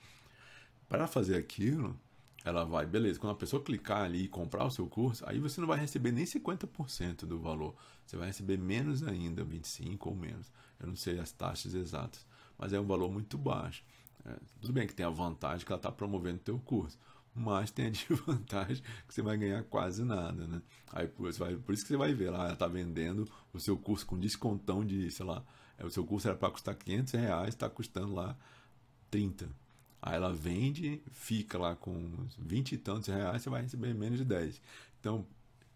Para fazer aquilo, ela vai, beleza, quando a pessoa clicar ali e comprar o seu curso, aí você não vai receber nem 50% do valor, você vai receber menos ainda, 25 ou menos. Eu não sei as taxas exatas, mas é um valor muito baixo. É, tudo bem que tem a vantagem que ela está promovendo o teu curso, mas tem a desvantagem que você vai ganhar quase nada, né? Aí por isso, vai, por isso que você vai ver lá, ela tá vendendo o seu curso com descontão de, sei lá, é, o seu curso era para custar 500 reais, está custando lá 30. Aí ela vende, fica lá com 20 e tantos reais, você vai receber menos de 10. Então,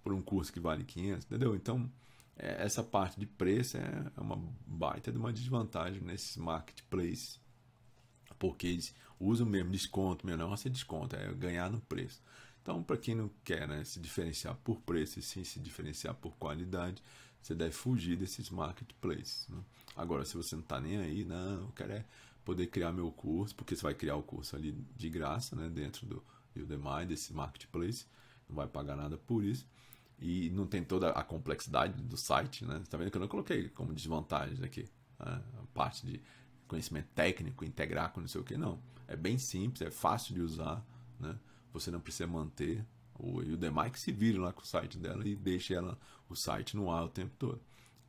por um curso que vale 500, entendeu? Então, é, essa parte de preço é, é uma baita de uma desvantagem nesses marketplaces, porque usa mesmo desconto, meu não, você é desconta, é ganhar no preço. Então, para quem não quer né, se diferenciar por preço e sim se diferenciar por qualidade, você deve fugir desses marketplaces. Né? Agora, se você não está nem aí, não, eu quero é poder criar meu curso, porque você vai criar o curso ali de graça, né, dentro do Udemy, desse marketplace, não vai pagar nada por isso. E não tem toda a complexidade do site, né? Você tá vendo que eu não coloquei como desvantagem aqui né, a parte de conhecimento técnico, integrar com não sei o que, não. É bem simples, é fácil de usar, né? Você não precisa manter. O, e o Demai é que se vire lá com o site dela e deixe ela, o site no ar o tempo todo.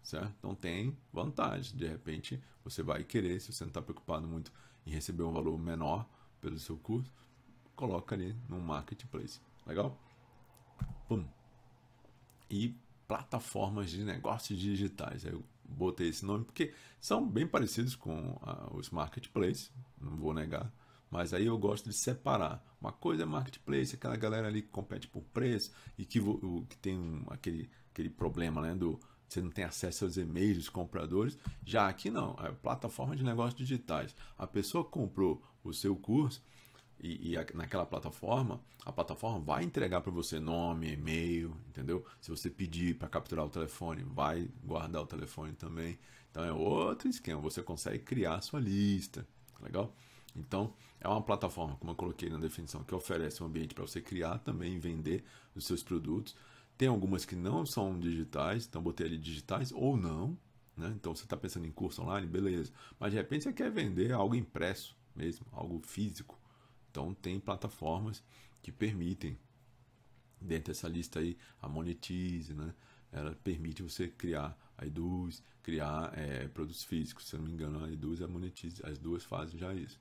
Certo? Então tem vantagem. De repente você vai querer, se você não está preocupado muito em receber um valor menor pelo seu curso, coloca ali no marketplace. Legal? Pum. E plataformas de negócios digitais. eu botei esse nome porque são bem parecidos com ah, os marketplaces, não vou negar. Mas aí eu gosto de separar. Uma coisa é marketplace, aquela galera ali que compete por preço e que, que tem um, aquele, aquele problema né, do você não tem acesso aos e-mails dos compradores. Já aqui não, é plataforma de negócios digitais. A pessoa comprou o seu curso, e, e a, naquela plataforma, a plataforma vai entregar para você nome, e-mail, entendeu? Se você pedir para capturar o telefone, vai guardar o telefone também. Então é outro esquema, você consegue criar a sua lista, tá legal? Então, é uma plataforma, como eu coloquei na definição, que oferece um ambiente para você criar também e vender os seus produtos. Tem algumas que não são digitais, então botei ali digitais ou não. Né? Então, você está pensando em curso online, beleza. Mas de repente você quer vender algo impresso mesmo, algo físico. Então tem plataformas que permitem dentro dessa lista aí a monetize, né? Ela permite você criar a Eduz, criar é, produtos físicos. Se eu não me engano, a Eduz e a monetize, as duas fazem já isso.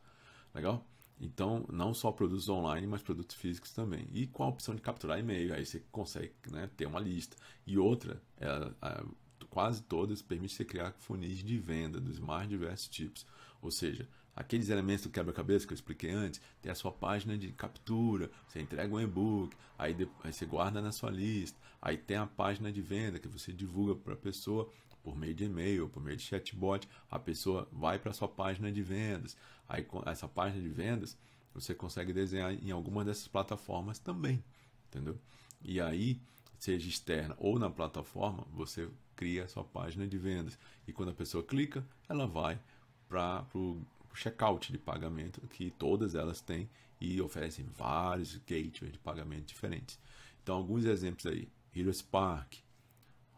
Legal? Então, não só produtos online, mas produtos físicos também. E com a opção de capturar e-mail, aí você consegue né, ter uma lista. E outra, é, é, quase todas, permite você criar funis de venda dos mais diversos tipos. Ou seja, Aqueles elementos do quebra-cabeça que eu expliquei antes, tem a sua página de captura, você entrega um e-book, aí, você guarda na sua lista, aí tem a página de venda que você divulga para a pessoa por meio de e-mail, por meio de chatbot, a pessoa vai para a sua página de vendas. Aí com essa página de vendas você consegue desenhar em alguma dessas plataformas também, entendeu? E aí, seja externa ou na plataforma, você cria a sua página de vendas. E quando a pessoa clica, ela vai para o checkout de pagamento que todas elas têm e oferecem vários gateways de pagamento diferentes. Então, alguns exemplos aí: Heroes Park,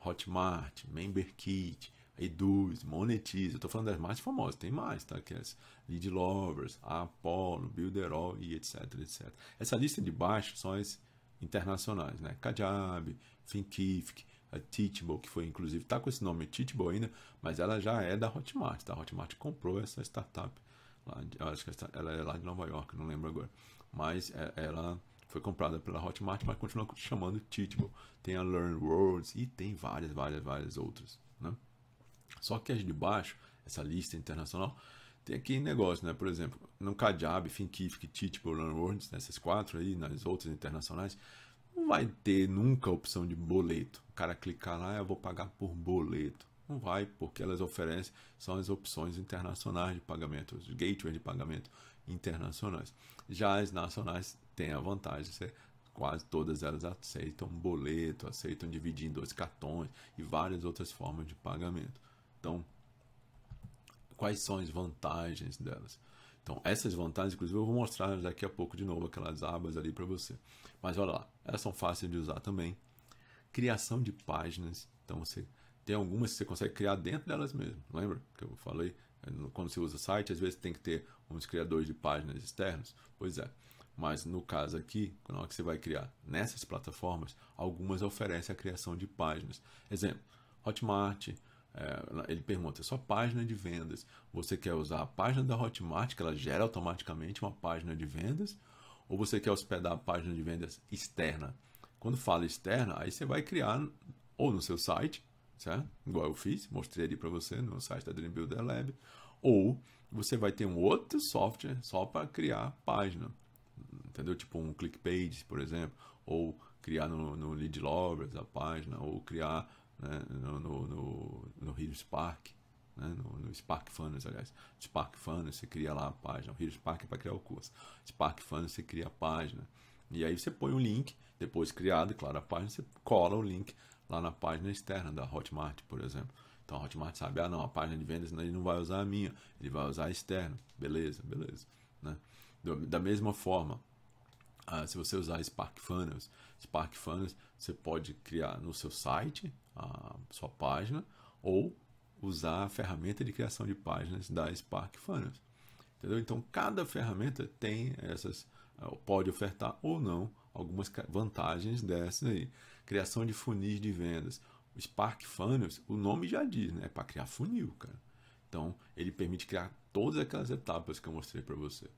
Hotmart, MemberKit, Eduz, Monetize. Eu estou falando das mais famosas, tem mais, tá? Que é Lead Lovers, Apollo, Builderall e etc, etc. Essa lista de baixo são as internacionais, né? Kajab, Thinkific, a Teachable, que foi inclusive está com esse nome Teachable ainda, mas ela já é da Hotmart, tá? A Hotmart comprou essa startup, lá de, acho que ela é lá de Nova York, não lembro agora, mas é, ela foi comprada pela Hotmart, mas continua chamando Teachable. Tem a Learn Worlds e tem várias, várias, várias outras, né? Só que as de baixo, essa lista internacional, tem aqui negócio, né? Por exemplo, no Kajab, Thinkific, Teachable, Learn Worlds, nessas né? quatro aí, nas outras internacionais, não vai ter nunca a opção de boleto. O cara clicar lá, ah, eu vou pagar por boleto. Não vai, porque elas oferecem são as opções internacionais de pagamento, os gateways de pagamento internacionais. Já as nacionais têm a vantagem de ser quase todas elas aceitam boleto, aceitam dividir em dois cartões e várias outras formas de pagamento. Então, quais são as vantagens delas? Então, essas vantagens, inclusive, eu vou mostrar daqui a pouco de novo aquelas abas ali para você. Mas olha lá, elas são fáceis de usar também. Criação de páginas. Então, você tem algumas que você consegue criar dentro delas mesmo. Lembra que eu falei? É, quando você usa site, às vezes tem que ter uns criadores de páginas externos. Pois é. Mas no caso aqui, na hora que você vai criar nessas plataformas, algumas oferecem a criação de páginas. Exemplo, Hotmart, é, ele pergunta é só página de vendas. Você quer usar a página da Hotmart, que ela gera automaticamente uma página de vendas, ou você quer hospedar a página de vendas externa? Quando fala externa, aí você vai criar ou no seu site, certo? Igual eu fiz, mostrei ali para você no site da Dream Builder Lab, ou você vai ter um outro software só para criar página, entendeu? Tipo um ClickPage, por exemplo, ou criar no, no Lead Lovers a página, ou criar né, no, no, no, no Rio Spark, né, no, no, Spark Funnels, aliás. Spark Funnels, você cria lá a página. O Rio Spark é para criar o curso. Spark Funnels, você cria a página. E aí você põe o um link, depois criado, claro, a página, você cola o link lá na página externa da Hotmart, por exemplo. Então a Hotmart sabe, ah não, a página de vendas ele não vai usar a minha, ele vai usar a externa. Beleza, beleza. Né? Da mesma forma, ah, se você usar Spark Funnels, Spark Funnels, você pode criar no seu site, a sua página, ou usar a ferramenta de criação de páginas da Spark Funnels. Entendeu? Então, cada ferramenta tem essas, eh, pode ofertar ou não algumas vantagens dessas aí. Criação de funis de vendas. O Spark Funnels, o nome já diz, né? É para criar funil, cara. Então, ele permite criar todas aquelas etapas que eu mostrei para você.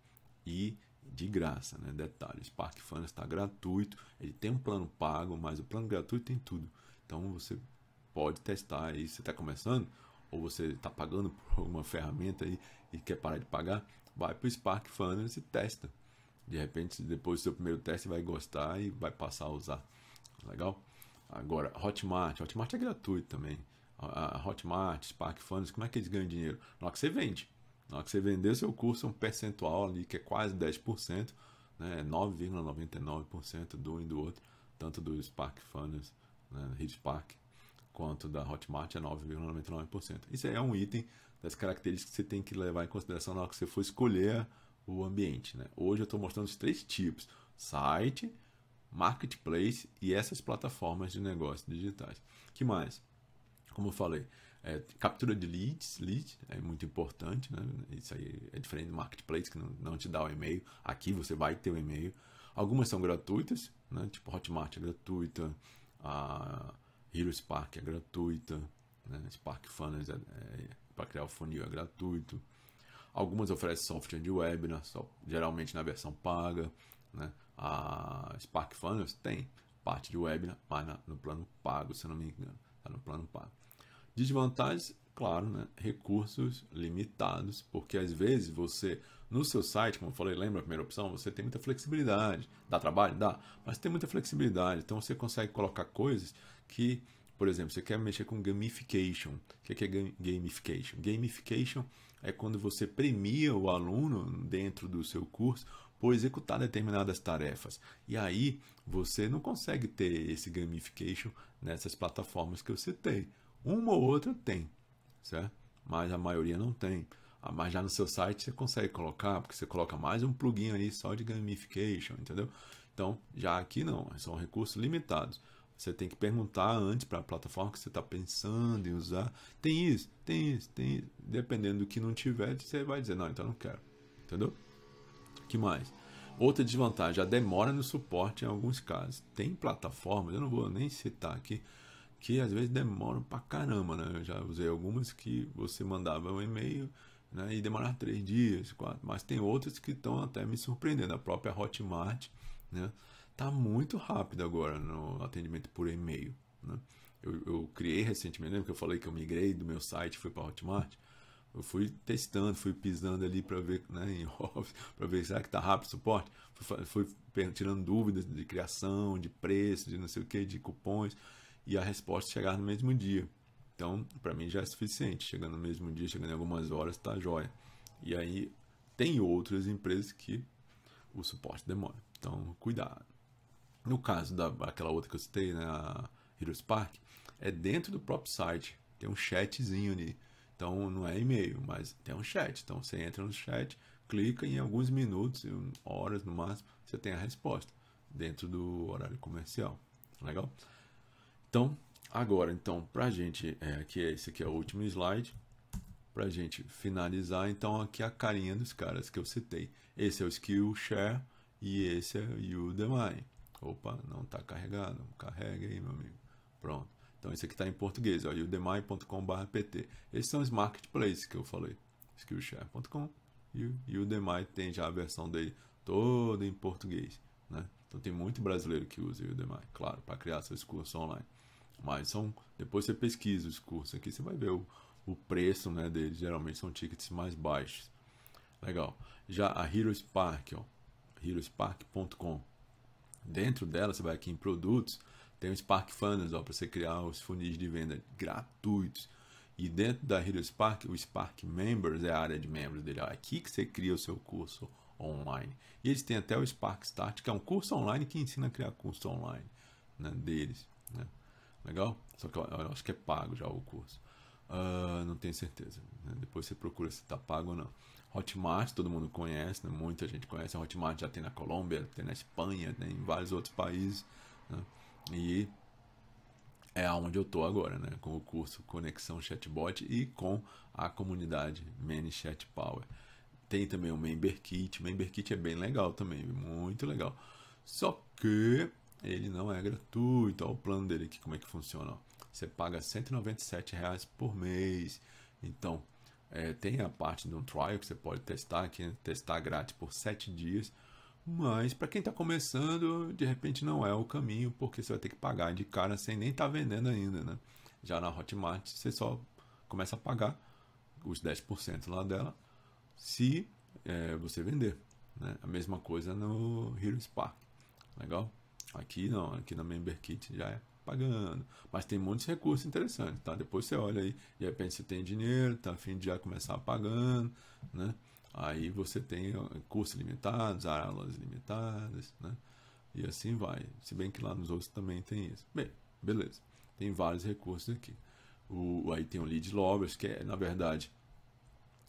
E de graça, né? Detalhe, o Spark Fun está gratuito, ele tem um plano pago, mas o plano gratuito tem tudo. Então você pode testar aí, você está começando, ou você está pagando por alguma ferramenta aí e quer parar de pagar, vai para o Spark Funnels e testa. De repente, depois do seu primeiro teste, vai gostar e vai passar a usar. Legal? Agora, Hotmart. Hotmart é gratuito também. A Hotmart, Spark Funnels, como é que eles ganham dinheiro? Na hora que você vende. Na hora que você vender seu curso, é um percentual ali que é quase 10%, né? 9,99% é do um e do outro, tanto do Spark Funnels, né? Hitspark, quanto da Hotmart é 9,99%. Isso é um item das características que você tem que levar em consideração na hora que você for escolher o ambiente. Né? Hoje eu estou mostrando os três tipos: site, marketplace e essas plataformas de negócios digitais. Que mais? Como eu falei, é, captura de leads, lead é muito importante, né? Isso aí é diferente do marketplace que não, não te dá o e-mail. Aqui você vai ter o e-mail. Algumas são gratuitas, né? Tipo Hotmart é gratuita, a Hero Spark é gratuita, né? Spark Funnels é, é, para criar o funil é gratuito. Algumas oferecem software de webinar, né? só, geralmente na versão paga. Né? A Spark Funnels tem parte de webinar, né? mas na, no plano pago, se eu não me engano, está no plano pago. Desvantagens, claro, né? recursos limitados, porque às vezes você, no seu site, como eu falei, lembra a primeira opção? Você tem muita flexibilidade. Dá trabalho? Dá, mas tem muita flexibilidade. Então você consegue colocar coisas que, por exemplo, você quer mexer com gamification. O que é, é gamification? Gamification é quando você premia o aluno dentro do seu curso por executar determinadas tarefas. E aí você não consegue ter esse gamification nessas plataformas que eu citei. Uma ou outra tem, certo? Mas a maioria não tem. Ah, mas já no seu site você consegue colocar, porque você coloca mais um plugin aí só de gamification, entendeu? Então, já aqui não, são recursos limitados. Você tem que perguntar antes para a plataforma que você está pensando em usar. Tem isso, tem isso, tem isso. Dependendo do que não tiver, você vai dizer, não, então não quero. Entendeu? que mais? Outra desvantagem, a demora no suporte em alguns casos. Tem plataformas, eu não vou nem citar aqui, que às vezes demoram pra caramba, né? Eu já usei algumas que você mandava um e-mail né, e demorava três dias, quatro. Mas tem outras que estão até me surpreendendo. A própria Hotmart, né? Tá muito rápido agora no atendimento por e-mail, né? Eu, eu, criei recentemente, lembra que eu falei que eu migrei do meu site, fui para Hotmart? Eu fui testando, fui pisando ali para ver, né, em Office, para ver será que tá rápido o suporte. Fui, fui tirando dúvidas de criação, de preço, de não sei o que, de cupons e a resposta é chegar no mesmo dia. Então, para mim já é suficiente. Chegando no mesmo dia, chegando em algumas horas, tá jóia. E aí, tem outras empresas que o suporte demora. Então, cuidado. No caso daquela da, outra que eu citei, né, a Heroes Park, é dentro do próprio site. Tem um chatzinho ali. Então, não é e-mail, mas tem um chat. Então, você entra no chat, clica e em alguns minutos, horas no máximo, você tem a resposta dentro do horário comercial. Legal? Então, agora, então, para a gente, é, aqui, é, esse aqui é o último slide, para a gente finalizar, então aqui a carinha dos caras que eu citei. Esse é o Skillshare e esse é o Udemy. Opa, não está carregado, carrega aí, meu amigo. Pronto. Então, esse aqui está em português, udemy.com.br. Esses são os marketplaces que eu falei, skillshare.com e o Udemy tem já a versão dele toda em português, né? Então tem muito brasileiro que usa o Udemy, claro, para criar seus cursos online. Mas são. Depois você pesquisa os cursos aqui, você vai ver o, o preço né, deles. Geralmente são tickets mais baixos. Legal. Já a Hero Spark, ó. HeroSpark.com. Dentro dela, você vai aqui em produtos. Tem o Spark Funnels, ó, para você criar os funis de venda gratuitos. E dentro da Hero Spark, o Spark Members é a área de membros dele. Ó. É aqui que você cria o seu curso online. E eles têm até o Spark Start, que é um curso online que ensina a criar curso online né, deles. Né? Legal? Só que eu, eu acho que é pago já o curso. Uh, não tenho certeza. Né? Depois você procura se está pago ou não. Hotmart, todo mundo conhece, né? muita gente conhece. A Hotmart já tem na Colômbia, tem na Espanha, tem em vários outros países. Né? E é onde eu estou agora, né? com o curso Conexão Chatbot e com a comunidade Many Chat Power. Tem também o MemberKit. member MemberKit é bem legal também, muito legal. Só que ele não é gratuito. Olha o plano dele aqui, como é que funciona. Ó. Você paga R$197,00 por mês. Então, é, tem a parte de um trial que você pode testar aqui, é testar grátis por 7 dias. Mas para quem está começando, de repente não é o caminho, porque você vai ter que pagar de cara sem nem estar tá vendendo ainda, né? Já na Hotmart, você só começa a pagar os 10% lá dela se é, você vender. Né? A mesma coisa no Hero Spark. Legal? Aqui não, aqui na Member Kit já é pagando. Mas tem muitos recursos interessantes, tá? Depois você olha aí, de repente você tem dinheiro, tá a fim de já começar pagando, né? Aí você tem cursos limitados, aulas limitadas, né? E assim vai. Se bem que lá nos outros também tem isso. Bem, beleza. Tem vários recursos aqui. O, aí tem o Lead Lovers, que é, na verdade,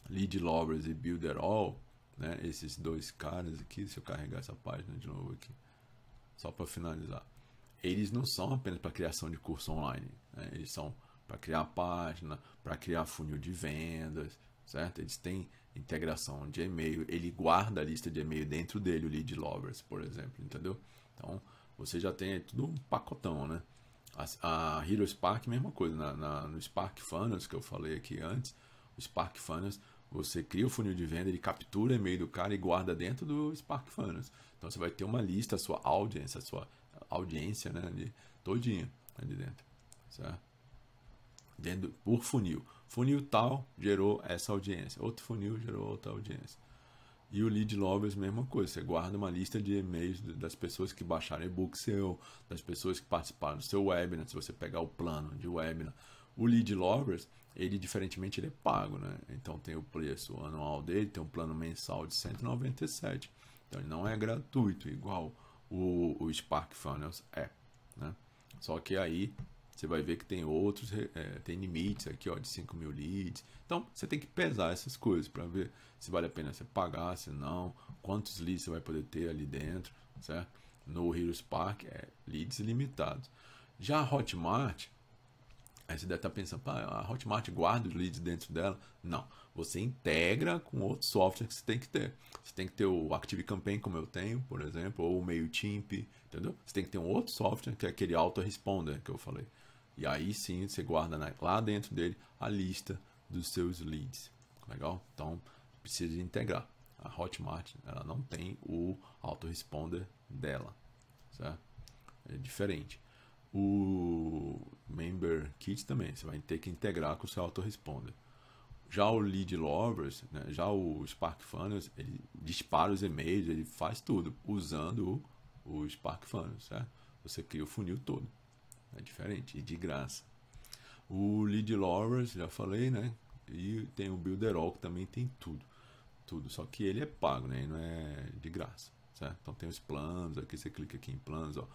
Lead Lovers e Builder All, né? Esses dois caras aqui, se eu carregar essa página de novo aqui só para finalizar, eles não são apenas para criação de curso online, né? eles são para criar página, para criar funil de vendas, certo? Eles têm integração de e-mail, ele guarda a lista de e-mail dentro dele, o Lead Lovers, por exemplo, entendeu? Então, você já tem tudo um pacotão, né? A, a Hero Spark, mesma coisa, na, na, no Spark Funnels que eu falei aqui antes, o Spark Funnels você cria o funil de venda, ele captura o e-mail do cara e guarda dentro do Spark Funnels. Então você vai ter uma lista, a sua audiência, a sua audiência, né, ali, todinha ali dentro, certo? Dentro, por funil. Funil tal gerou essa audiência, outro funil gerou outra audiência. E o lead lovers, mesma coisa. Você guarda uma lista de e-mails das pessoas que baixaram e-book seu, das pessoas que participaram do seu webinar, se você pegar o plano de webinar, o lead loggers, ele diferentemente ele é pago, né? Então tem o preço anual dele, tem um plano mensal de 197. Então ele não é gratuito, igual o, o Spark Funnels é, né? Só que aí você vai ver que tem outros, é, tem limites aqui, ó, de 5 mil leads. Então, você tem que pesar essas coisas para ver se vale a pena você pagar, se não, quantos leads você vai poder ter ali dentro, certo? No Heroes Park é leads limitados. Já a Hotmart, Aí você deve estar tá pensando, pá, a Hotmart guarda os leads dentro dela. Não, você integra com outro software que você tem que ter. Você tem que ter o Active Campaign, como eu tenho, por exemplo, ou o MailChimp, entendeu? Você tem que ter um outro software, que é aquele autoresponder que eu falei. E aí sim, você guarda lá dentro dele a lista dos seus leads. Legal? Então, precisa integrar. A Hotmart, ela não tem o autoresponder dela, certo? É diferente. O Member Kit também, você vai ter que integrar com o seu autoresponder. Já o Lead Lovers, né, já o Spark Funnels, ele dispara os e-mails, ele faz tudo usando o, o Spark Funnels, certo? Você cria o funil todo. É diferente e de graça. O Lead Lovers, já falei, né? E tem o All, que também tem tudo. Tudo, só que ele é pago, né? Ele não é de graça, certo? Então tem os planos, aqui você clica aqui em planos, ó.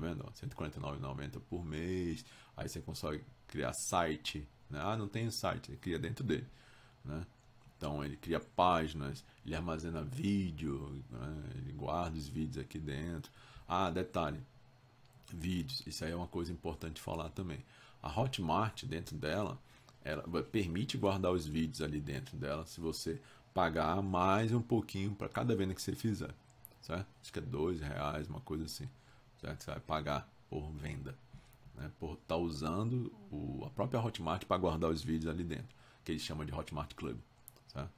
Tá vendo? R$149,90 por mês. Aí você consegue criar site. Né? Ah, não tem site. Ele cria dentro dele. Né? Então ele cria páginas, ele armazena vídeo, né? ele guarda os vídeos aqui dentro. Ah, detalhe, vídeos. Isso aí é uma coisa importante falar também. A Hotmart dentro dela, ela permite guardar os vídeos ali dentro dela, se você pagar mais um pouquinho para cada venda que você fizer, certo? Acho que é dois reais, uma coisa assim. Você vai pagar por venda, né? por estar tá usando o, a própria Hotmart para guardar os vídeos ali dentro, que eles chamam de Hotmart Club. Tá?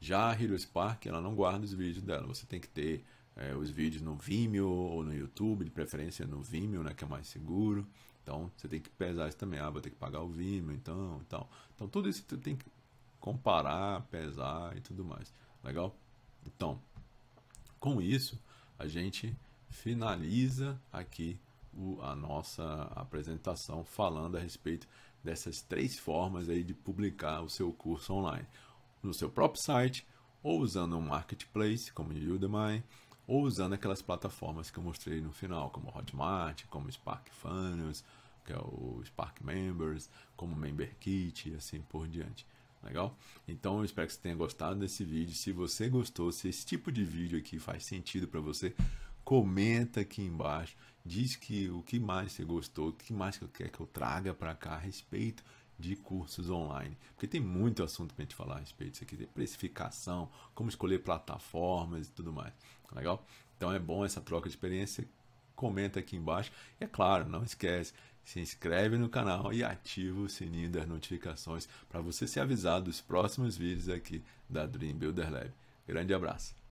Já a Helios Park, ela não guarda os vídeos dela. Você tem que ter é, os vídeos no Vimeo ou no YouTube, de preferência no Vimeo, né, que é mais seguro. Então, você tem que pesar isso também. Ah, vou ter que pagar o Vimeo, então, e tal. Então, tudo isso você tem que comparar, pesar e tudo mais. Legal? Então, com isso, a gente finaliza aqui o, a nossa apresentação falando a respeito dessas três formas aí de publicar o seu curso online. No seu próprio site, ou usando um marketplace como o Udemy, ou usando aquelas plataformas que eu mostrei no final, como Hotmart, como Spark Funnels, que é o Spark Members, como Member Kit e assim por diante. Legal? Então eu espero que você tenha gostado desse vídeo. Se você gostou, se esse tipo de vídeo aqui faz sentido para você, comenta aqui embaixo, diz que o que mais você gostou, o que mais que quer que eu traga para cá a respeito de cursos online, porque tem muito assunto para a gente falar a respeito disso aqui, de precificação, como escolher plataformas e tudo mais, tá legal? Então é bom essa troca de experiência, comenta aqui embaixo, e é claro, não esquece, se inscreve no canal e ativa o sininho das notificações para você ser avisado dos próximos vídeos aqui da Dream Builder Lab. Grande abraço!